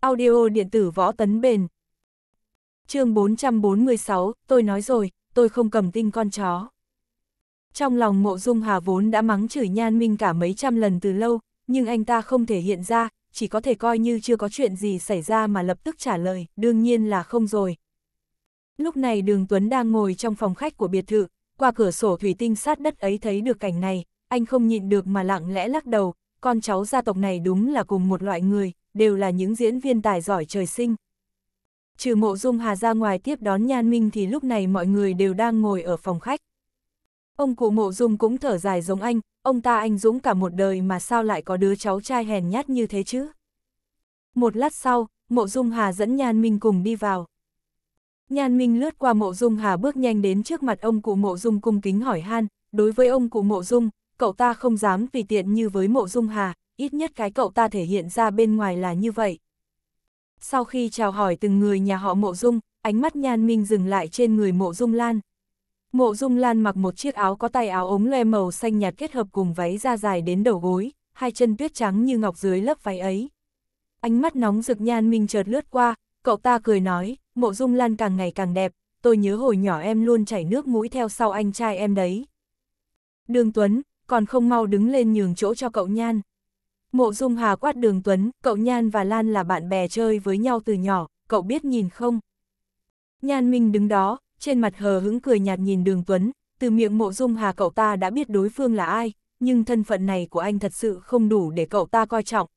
Speaker 1: Audio điện tử võ tấn bền chương 446, tôi nói rồi, tôi không cầm tinh con chó. Trong lòng mộ dung hà vốn đã mắng chửi nhan minh cả mấy trăm lần từ lâu, nhưng anh ta không thể hiện ra, chỉ có thể coi như chưa có chuyện gì xảy ra mà lập tức trả lời, đương nhiên là không rồi. Lúc này đường Tuấn đang ngồi trong phòng khách của biệt thự, qua cửa sổ thủy tinh sát đất ấy thấy được cảnh này, anh không nhịn được mà lặng lẽ lắc đầu, con cháu gia tộc này đúng là cùng một loại người, đều là những diễn viên tài giỏi trời sinh, trừ mộ dung hà ra ngoài tiếp đón nhan minh thì lúc này mọi người đều đang ngồi ở phòng khách. Ông cụ mộ dung cũng thở dài giống anh, ông ta anh dũng cả một đời mà sao lại có đứa cháu trai hèn nhát như thế chứ. Một lát sau, mộ dung hà dẫn nhan minh cùng đi vào. Nhan minh lướt qua mộ dung hà bước nhanh đến trước mặt ông cụ mộ dung cung kính hỏi han, đối với ông cụ mộ dung, cậu ta không dám vì tiện như với mộ dung hà, ít nhất cái cậu ta thể hiện ra bên ngoài là như vậy. Sau khi chào hỏi từng người nhà họ Mộ Dung, ánh mắt Nhan Minh dừng lại trên người Mộ Dung Lan. Mộ Dung Lan mặc một chiếc áo có tay áo ống loe màu xanh nhạt kết hợp cùng váy da dài đến đầu gối, hai chân tuyết trắng như ngọc dưới lớp váy ấy. Ánh mắt nóng rực Nhan Minh chợt lướt qua, cậu ta cười nói, Mộ Dung Lan càng ngày càng đẹp, tôi nhớ hồi nhỏ em luôn chảy nước mũi theo sau anh trai em đấy. Đường Tuấn, còn không mau đứng lên nhường chỗ cho cậu Nhan. Mộ Dung Hà quát đường Tuấn, cậu Nhan và Lan là bạn bè chơi với nhau từ nhỏ, cậu biết nhìn không? Nhan Minh đứng đó, trên mặt hờ hững cười nhạt nhìn đường Tuấn, từ miệng Mộ Dung Hà cậu ta đã biết đối phương là ai, nhưng thân phận này của anh thật sự không đủ để cậu ta coi trọng.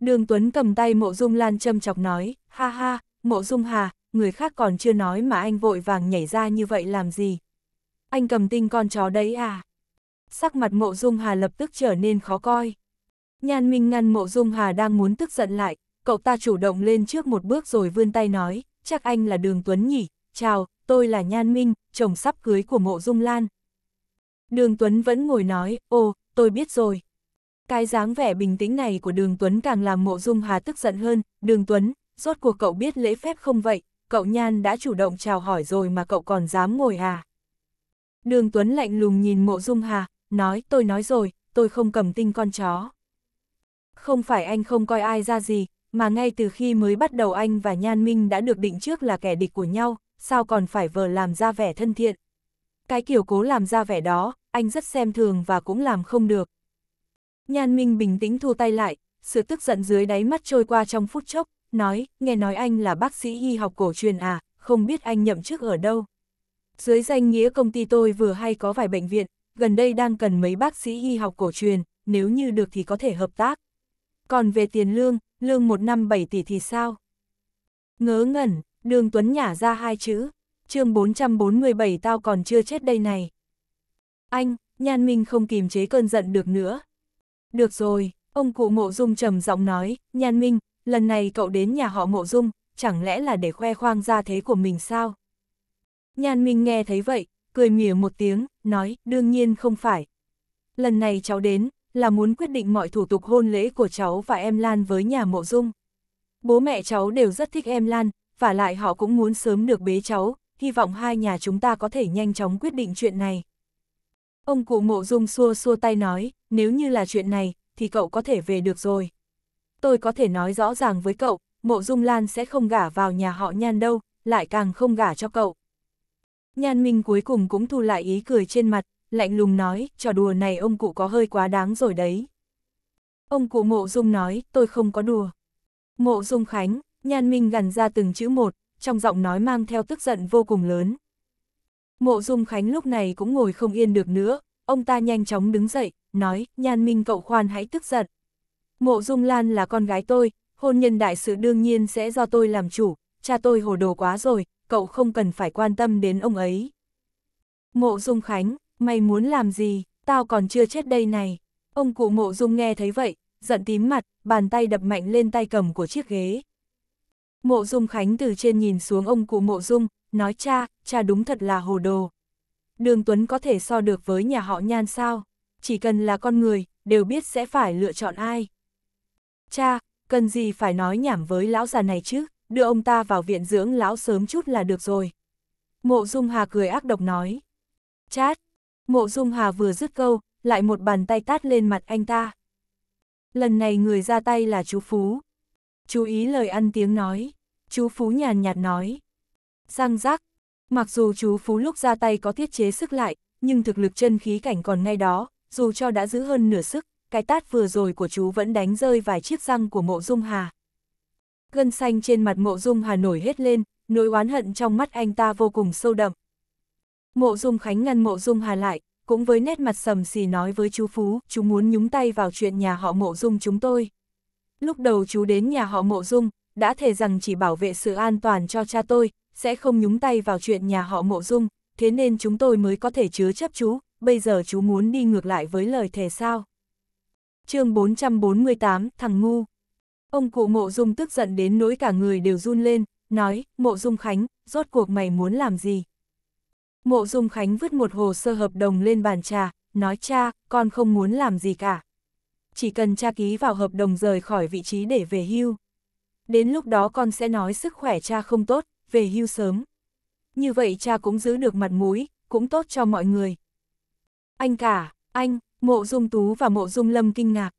Speaker 1: Đường Tuấn cầm tay Mộ Dung Lan châm chọc nói, ha ha, Mộ Dung Hà, người khác còn chưa nói mà anh vội vàng nhảy ra như vậy làm gì? Anh cầm tinh con chó đấy à? Sắc mặt Mộ Dung Hà lập tức trở nên khó coi. Nhan Minh ngăn mộ dung hà đang muốn tức giận lại, cậu ta chủ động lên trước một bước rồi vươn tay nói, chắc anh là Đường Tuấn nhỉ, chào, tôi là Nhan Minh, chồng sắp cưới của mộ dung lan. Đường Tuấn vẫn ngồi nói, ồ, tôi biết rồi. Cái dáng vẻ bình tĩnh này của Đường Tuấn càng làm mộ dung hà tức giận hơn, Đường Tuấn, rốt cuộc cậu biết lễ phép không vậy, cậu Nhan đã chủ động chào hỏi rồi mà cậu còn dám ngồi à. Đường Tuấn lạnh lùng nhìn mộ dung hà, nói tôi nói rồi, tôi không cầm tinh con chó. Không phải anh không coi ai ra gì, mà ngay từ khi mới bắt đầu anh và Nhan Minh đã được định trước là kẻ địch của nhau, sao còn phải vờ làm ra vẻ thân thiện. Cái kiểu cố làm ra vẻ đó, anh rất xem thường và cũng làm không được. Nhan Minh bình tĩnh thu tay lại, sự tức giận dưới đáy mắt trôi qua trong phút chốc, nói, nghe nói anh là bác sĩ y học cổ truyền à, không biết anh nhậm chức ở đâu. Dưới danh nghĩa công ty tôi vừa hay có vài bệnh viện, gần đây đang cần mấy bác sĩ y học cổ truyền, nếu như được thì có thể hợp tác còn về tiền lương, lương một năm 7 tỷ thì sao? Ngớ ngẩn, đường Tuấn nhả ra hai chữ, chương 447 tao còn chưa chết đây này. Anh, Nhan Minh không kìm chế cơn giận được nữa. Được rồi, ông cụ Mộ Dung trầm giọng nói, Nhan Minh, lần này cậu đến nhà họ Mộ Dung, chẳng lẽ là để khoe khoang gia thế của mình sao? Nhan Minh nghe thấy vậy, cười mỉa một tiếng, nói, đương nhiên không phải. Lần này cháu đến, là muốn quyết định mọi thủ tục hôn lễ của cháu và em Lan với nhà mộ dung. Bố mẹ cháu đều rất thích em Lan, và lại họ cũng muốn sớm được bế cháu, hy vọng hai nhà chúng ta có thể nhanh chóng quyết định chuyện này. Ông cụ mộ dung xua xua tay nói, nếu như là chuyện này, thì cậu có thể về được rồi. Tôi có thể nói rõ ràng với cậu, mộ dung Lan sẽ không gả vào nhà họ nhan đâu, lại càng không gả cho cậu. Nhan Minh cuối cùng cũng thu lại ý cười trên mặt, lạnh lùng nói, trò đùa này ông cụ có hơi quá đáng rồi đấy. Ông cụ Mộ Dung nói, tôi không có đùa. Mộ Dung Khánh, Nhan Minh gần ra từng chữ một, trong giọng nói mang theo tức giận vô cùng lớn. Mộ Dung Khánh lúc này cũng ngồi không yên được nữa, ông ta nhanh chóng đứng dậy, nói, Nhan Minh cậu khoan hãy tức giận. Mộ Dung Lan là con gái tôi, hôn nhân đại sự đương nhiên sẽ do tôi làm chủ, cha tôi hồ đồ quá rồi, cậu không cần phải quan tâm đến ông ấy. Mộ Dung Khánh, Mày muốn làm gì, tao còn chưa chết đây này. Ông cụ mộ dung nghe thấy vậy, giận tím mặt, bàn tay đập mạnh lên tay cầm của chiếc ghế. Mộ dung khánh từ trên nhìn xuống ông cụ mộ dung, nói cha, cha đúng thật là hồ đồ. Đường Tuấn có thể so được với nhà họ nhan sao, chỉ cần là con người, đều biết sẽ phải lựa chọn ai. Cha, cần gì phải nói nhảm với lão già này chứ, đưa ông ta vào viện dưỡng lão sớm chút là được rồi. Mộ Dung Hà cười ác độc nói. Chát, Mộ Dung Hà vừa dứt câu, lại một bàn tay tát lên mặt anh ta. Lần này người ra tay là chú Phú. Chú ý lời ăn tiếng nói, chú Phú nhàn nhạt nói. Răng rác, mặc dù chú Phú lúc ra tay có tiết chế sức lại, nhưng thực lực chân khí cảnh còn ngay đó, dù cho đã giữ hơn nửa sức, cái tát vừa rồi của chú vẫn đánh rơi vài chiếc răng của mộ dung hà. Gân xanh trên mặt mộ dung hà nổi hết lên, nỗi oán hận trong mắt anh ta vô cùng sâu đậm. Mộ Dung Khánh ngăn Mộ Dung Hà lại, cũng với nét mặt sầm xì nói với chú Phú, chú muốn nhúng tay vào chuyện nhà họ Mộ Dung chúng tôi. Lúc đầu chú đến nhà họ Mộ Dung, đã thề rằng chỉ bảo vệ sự an toàn cho cha tôi, sẽ không nhúng tay vào chuyện nhà họ Mộ Dung, thế nên chúng tôi mới có thể chứa chấp chú, bây giờ chú muốn đi ngược lại với lời thề sao. chương 448, thằng ngu. Ông cụ Mộ Dung tức giận đến nỗi cả người đều run lên, nói, Mộ Dung Khánh, rốt cuộc mày muốn làm gì? Mộ Dung Khánh vứt một hồ sơ hợp đồng lên bàn trà, nói cha, con không muốn làm gì cả. Chỉ cần cha ký vào hợp đồng rời khỏi vị trí để về hưu. Đến lúc đó con sẽ nói sức khỏe cha không tốt, về hưu sớm. Như vậy cha cũng giữ được mặt mũi, cũng tốt cho mọi người. Anh cả, anh, mộ dung tú và mộ dung lâm kinh ngạc.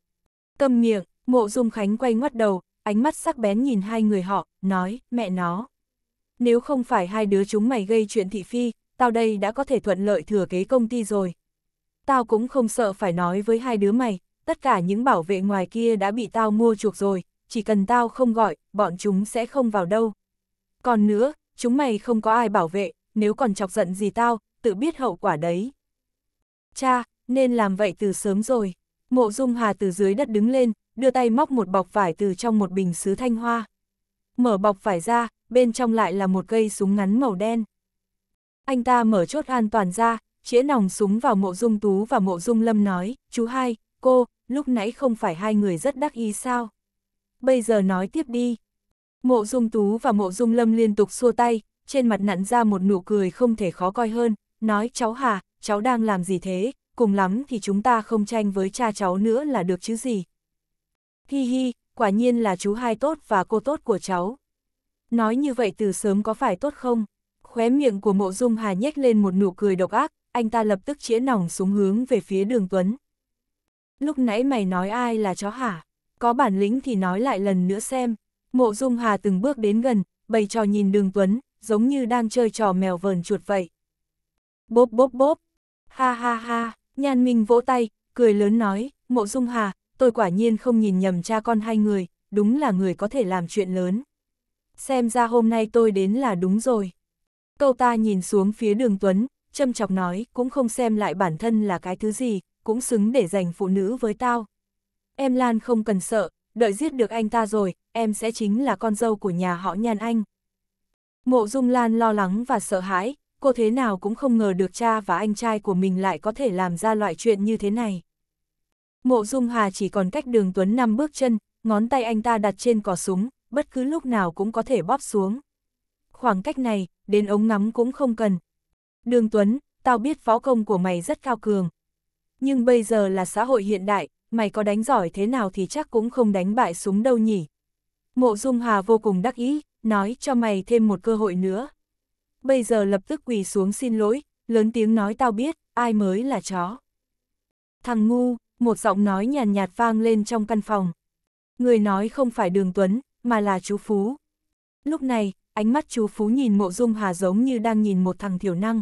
Speaker 1: cầm miệng, mộ dung khánh quay ngoắt đầu, ánh mắt sắc bén nhìn hai người họ, nói, mẹ nó. Nếu không phải hai đứa chúng mày gây chuyện thị phi, tao đây đã có thể thuận lợi thừa kế công ty rồi. Tao cũng không sợ phải nói với hai đứa mày, tất cả những bảo vệ ngoài kia đã bị tao mua chuộc rồi, chỉ cần tao không gọi, bọn chúng sẽ không vào đâu. Còn nữa, chúng mày không có ai bảo vệ, nếu còn chọc giận gì tao, tự biết hậu quả đấy. Cha, nên làm vậy từ sớm rồi. Mộ Dung Hà từ dưới đất đứng lên, đưa tay móc một bọc vải từ trong một bình sứ thanh hoa. Mở bọc vải ra, bên trong lại là một cây súng ngắn màu đen anh ta mở chốt an toàn ra, chĩa nòng súng vào mộ dung tú và mộ dung lâm nói, chú hai, cô, lúc nãy không phải hai người rất đắc ý sao? Bây giờ nói tiếp đi. Mộ dung tú và mộ dung lâm liên tục xua tay, trên mặt nặn ra một nụ cười không thể khó coi hơn, nói cháu hà, cháu đang làm gì thế, cùng lắm thì chúng ta không tranh với cha cháu nữa là được chứ gì. Hi hi, quả nhiên là chú hai tốt và cô tốt của cháu. Nói như vậy từ sớm có phải tốt không? Khóe miệng của mộ dung hà nhếch lên một nụ cười độc ác, anh ta lập tức chĩa nòng súng hướng về phía đường Tuấn. Lúc nãy mày nói ai là chó hả? Có bản lĩnh thì nói lại lần nữa xem. Mộ dung hà từng bước đến gần, bày trò nhìn đường Tuấn, giống như đang chơi trò mèo vờn chuột vậy. Bốp bốp bốp. Ha ha ha, nhan minh vỗ tay, cười lớn nói, mộ dung hà, tôi quả nhiên không nhìn nhầm cha con hai người, đúng là người có thể làm chuyện lớn. Xem ra hôm nay tôi đến là đúng rồi. Câu ta nhìn xuống phía đường Tuấn, châm chọc nói, cũng không xem lại bản thân là cái thứ gì, cũng xứng để giành phụ nữ với tao. Em Lan không cần sợ, đợi giết được anh ta rồi, em sẽ chính là con dâu của nhà họ nhan anh. Mộ Dung Lan lo lắng và sợ hãi, cô thế nào cũng không ngờ được cha và anh trai của mình lại có thể làm ra loại chuyện như thế này. Mộ Dung Hà chỉ còn cách đường Tuấn năm bước chân, ngón tay anh ta đặt trên cò súng, bất cứ lúc nào cũng có thể bóp xuống. Khoảng cách này, đến ống ngắm cũng không cần. Đường Tuấn, tao biết võ công của mày rất cao cường. Nhưng bây giờ là xã hội hiện đại, mày có đánh giỏi thế nào thì chắc cũng không đánh bại súng đâu nhỉ. Mộ Dung Hà vô cùng đắc ý, nói cho mày thêm một cơ hội nữa. Bây giờ lập tức quỳ xuống xin lỗi, lớn tiếng nói tao biết, ai mới là chó. Thằng ngu, một giọng nói nhàn nhạt, nhạt vang lên trong căn phòng. Người nói không phải Đường Tuấn, mà là chú Phú. Lúc này, ánh mắt chú Phú nhìn mộ dung hà giống như đang nhìn một thằng thiểu năng.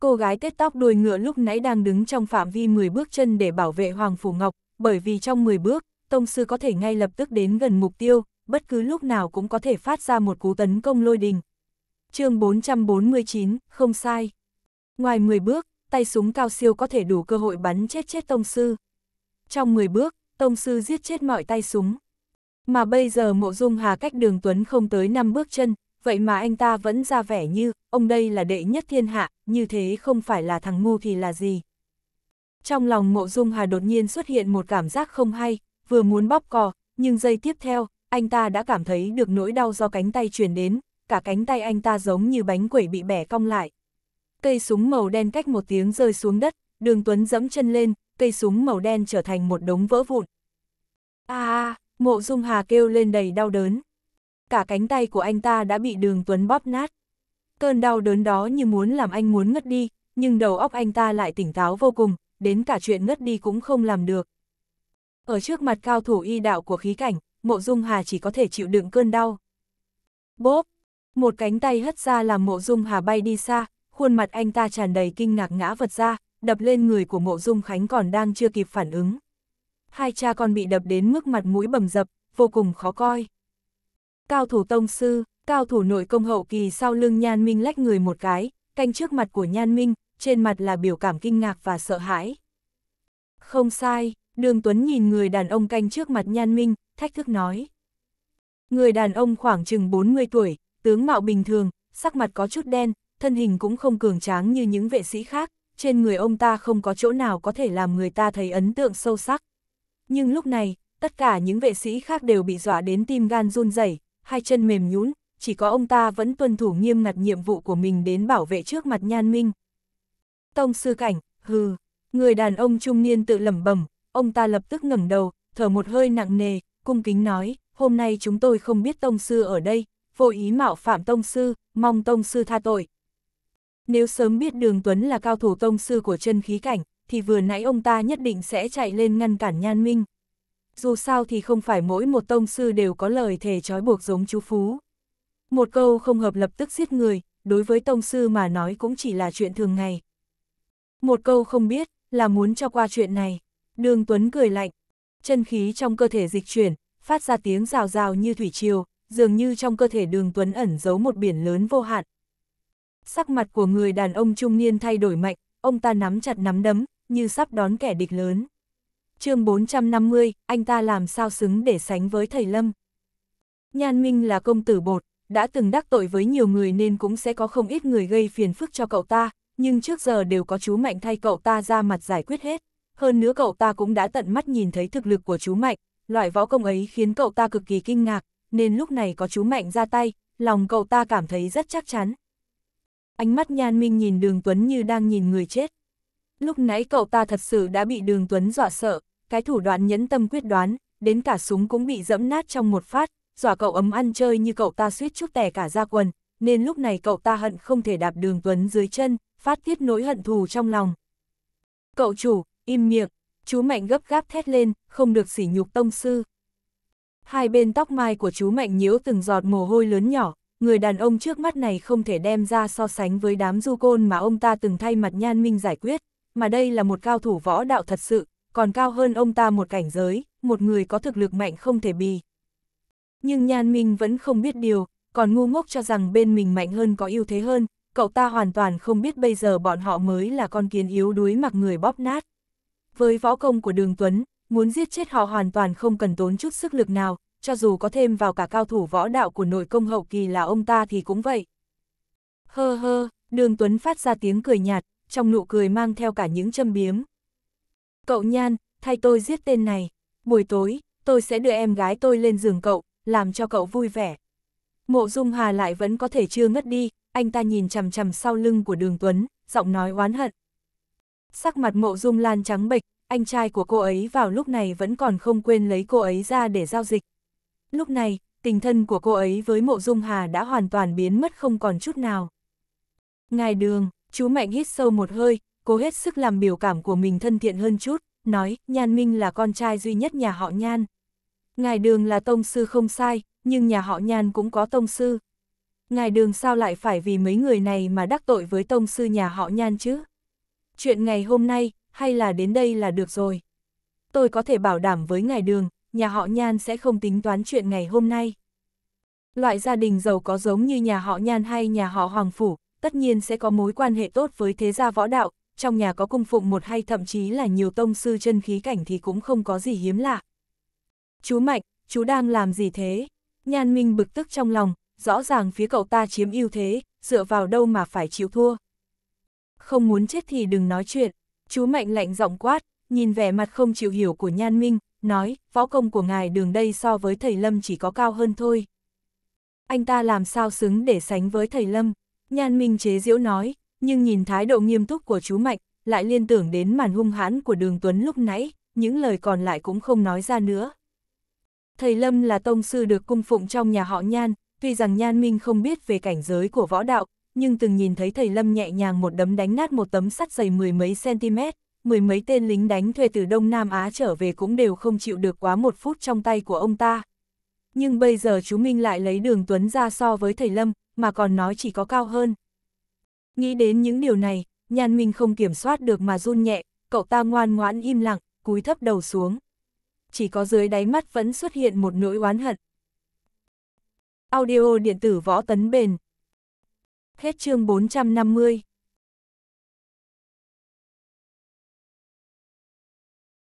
Speaker 1: Cô gái tết tóc đuôi ngựa lúc nãy đang đứng trong phạm vi 10 bước chân để bảo vệ Hoàng Phủ Ngọc, bởi vì trong 10 bước, Tông Sư có thể ngay lập tức đến gần mục tiêu, bất cứ lúc nào cũng có thể phát ra một cú tấn công lôi đình. chương 449, không sai. Ngoài 10 bước, tay súng cao siêu có thể đủ cơ hội bắn chết chết Tông Sư. Trong 10 bước, Tông Sư giết chết mọi tay súng. Mà bây giờ mộ dung hà cách đường Tuấn không tới năm bước chân, vậy mà anh ta vẫn ra vẻ như, ông đây là đệ nhất thiên hạ, như thế không phải là thằng ngu thì là gì. Trong lòng mộ dung hà đột nhiên xuất hiện một cảm giác không hay, vừa muốn bóp cò, nhưng giây tiếp theo, anh ta đã cảm thấy được nỗi đau do cánh tay truyền đến, cả cánh tay anh ta giống như bánh quẩy bị bẻ cong lại. Cây súng màu đen cách một tiếng rơi xuống đất, đường Tuấn dẫm chân lên, cây súng màu đen trở thành một đống vỡ vụn. À, Mộ Dung Hà kêu lên đầy đau đớn. Cả cánh tay của anh ta đã bị đường Tuấn bóp nát. Cơn đau đớn đó như muốn làm anh muốn ngất đi, nhưng đầu óc anh ta lại tỉnh táo vô cùng, đến cả chuyện ngất đi cũng không làm được. Ở trước mặt cao thủ y đạo của khí cảnh, Mộ Dung Hà chỉ có thể chịu đựng cơn đau. Bốp! Một cánh tay hất ra làm Mộ Dung Hà bay đi xa, khuôn mặt anh ta tràn đầy kinh ngạc ngã vật ra, đập lên người của Mộ Dung Khánh còn đang chưa kịp phản ứng hai cha con bị đập đến mức mặt mũi bầm dập, vô cùng khó coi. Cao thủ tông sư, cao thủ nội công hậu kỳ sau lưng Nhan Minh lách người một cái, canh trước mặt của Nhan Minh, trên mặt là biểu cảm kinh ngạc và sợ hãi. Không sai, Đường Tuấn nhìn người đàn ông canh trước mặt Nhan Minh, thách thức nói. Người đàn ông khoảng chừng 40 tuổi, tướng mạo bình thường, sắc mặt có chút đen, thân hình cũng không cường tráng như những vệ sĩ khác, trên người ông ta không có chỗ nào có thể làm người ta thấy ấn tượng sâu sắc. Nhưng lúc này, tất cả những vệ sĩ khác đều bị dọa đến tim gan run rẩy, hai chân mềm nhún, chỉ có ông ta vẫn tuân thủ nghiêm ngặt nhiệm vụ của mình đến bảo vệ trước mặt Nhan Minh. Tông sư cảnh, hừ, người đàn ông trung niên tự lẩm bẩm, ông ta lập tức ngẩng đầu, thở một hơi nặng nề, cung kính nói, hôm nay chúng tôi không biết tông sư ở đây, vô ý mạo phạm tông sư, mong tông sư tha tội. Nếu sớm biết Đường Tuấn là cao thủ tông sư của chân khí cảnh, thì vừa nãy ông ta nhất định sẽ chạy lên ngăn cản Nhan Minh. Dù sao thì không phải mỗi một tông sư đều có lời thề trói buộc giống chú Phú. Một câu không hợp lập tức giết người, đối với tông sư mà nói cũng chỉ là chuyện thường ngày. Một câu không biết, là muốn cho qua chuyện này. Đường Tuấn cười lạnh, chân khí trong cơ thể dịch chuyển, phát ra tiếng rào rào như thủy triều, dường như trong cơ thể đường Tuấn ẩn giấu một biển lớn vô hạn. Sắc mặt của người đàn ông trung niên thay đổi mạnh, ông ta nắm chặt nắm đấm, như sắp đón kẻ địch lớn. chương 450, anh ta làm sao xứng để sánh với thầy Lâm. Nhan Minh là công tử bột, đã từng đắc tội với nhiều người nên cũng sẽ có không ít người gây phiền phức cho cậu ta, nhưng trước giờ đều có chú Mạnh thay cậu ta ra mặt giải quyết hết. Hơn nữa cậu ta cũng đã tận mắt nhìn thấy thực lực của chú Mạnh, loại võ công ấy khiến cậu ta cực kỳ kinh ngạc, nên lúc này có chú Mạnh ra tay, lòng cậu ta cảm thấy rất chắc chắn. Ánh mắt Nhan Minh nhìn Đường Tuấn như đang nhìn người chết, Lúc nãy cậu ta thật sự đã bị đường Tuấn dọa sợ, cái thủ đoạn nhẫn tâm quyết đoán, đến cả súng cũng bị dẫm nát trong một phát, dọa cậu ấm ăn chơi như cậu ta suýt chút tè cả ra quần, nên lúc này cậu ta hận không thể đạp đường Tuấn dưới chân, phát tiết nỗi hận thù trong lòng. Cậu chủ, im miệng, chú Mạnh gấp gáp thét lên, không được sỉ nhục tông sư. Hai bên tóc mai của chú Mạnh nhiễu từng giọt mồ hôi lớn nhỏ, người đàn ông trước mắt này không thể đem ra so sánh với đám du côn mà ông ta từng thay mặt Nhan Minh giải quyết, mà đây là một cao thủ võ đạo thật sự, còn cao hơn ông ta một cảnh giới, một người có thực lực mạnh không thể bì. Nhưng Nhan Minh vẫn không biết điều, còn ngu ngốc cho rằng bên mình mạnh hơn có ưu thế hơn, cậu ta hoàn toàn không biết bây giờ bọn họ mới là con kiến yếu đuối mặc người bóp nát. Với võ công của Đường Tuấn, muốn giết chết họ hoàn toàn không cần tốn chút sức lực nào, cho dù có thêm vào cả cao thủ võ đạo của nội công hậu kỳ là ông ta thì cũng vậy. Hơ hơ, Đường Tuấn phát ra tiếng cười nhạt, trong nụ cười mang theo cả những châm biếm. Cậu Nhan, thay tôi giết tên này, buổi tối, tôi sẽ đưa em gái tôi lên giường cậu, làm cho cậu vui vẻ. Mộ Dung Hà lại vẫn có thể chưa ngất đi, anh ta nhìn chằm chằm sau lưng của đường Tuấn, giọng nói oán hận. Sắc mặt mộ Dung Lan trắng bệch, anh trai của cô ấy vào lúc này vẫn còn không quên lấy cô ấy ra để giao dịch. Lúc này, tình thân của cô ấy với mộ Dung Hà đã hoàn toàn biến mất không còn chút nào. Ngài đường, Chú Mạnh hít sâu một hơi, cố hết sức làm biểu cảm của mình thân thiện hơn chút, nói, Nhan Minh là con trai duy nhất nhà họ Nhan. Ngài đường là tông sư không sai, nhưng nhà họ Nhan cũng có tông sư. Ngài đường sao lại phải vì mấy người này mà đắc tội với tông sư nhà họ Nhan chứ? Chuyện ngày hôm nay, hay là đến đây là được rồi. Tôi có thể bảo đảm với ngài đường, nhà họ Nhan sẽ không tính toán chuyện ngày hôm nay. Loại gia đình giàu có giống như nhà họ Nhan hay nhà họ Hoàng Phủ, tất nhiên sẽ có mối quan hệ tốt với thế gia võ đạo, trong nhà có cung phụng một hay thậm chí là nhiều tông sư chân khí cảnh thì cũng không có gì hiếm lạ. Chú Mạnh, chú đang làm gì thế? Nhan Minh bực tức trong lòng, rõ ràng phía cậu ta chiếm ưu thế, dựa vào đâu mà phải chịu thua. Không muốn chết thì đừng nói chuyện, chú Mạnh lạnh giọng quát, nhìn vẻ mặt không chịu hiểu của Nhan Minh, nói, võ công của ngài đường đây so với thầy Lâm chỉ có cao hơn thôi. Anh ta làm sao xứng để sánh với thầy Lâm? Nhan Minh chế diễu nói, nhưng nhìn thái độ nghiêm túc của chú Mạnh, lại liên tưởng đến màn hung hãn của đường Tuấn lúc nãy, những lời còn lại cũng không nói ra nữa. Thầy Lâm là tông sư được cung phụng trong nhà họ Nhan, tuy rằng Nhan Minh không biết về cảnh giới của võ đạo, nhưng từng nhìn thấy thầy Lâm nhẹ nhàng một đấm đánh nát một tấm sắt dày mười mấy cm, mười mấy tên lính đánh thuê từ Đông Nam Á trở về cũng đều không chịu được quá một phút trong tay của ông ta. Nhưng bây giờ chú Minh lại lấy đường Tuấn ra so với thầy Lâm, mà còn nói chỉ có cao hơn. Nghĩ đến những điều này, Nhan Minh không kiểm soát được mà run nhẹ, cậu ta ngoan ngoãn im lặng, cúi thấp đầu xuống. Chỉ có dưới đáy mắt vẫn xuất hiện một nỗi oán hận. Audio điện tử võ tấn bền. Hết chương 450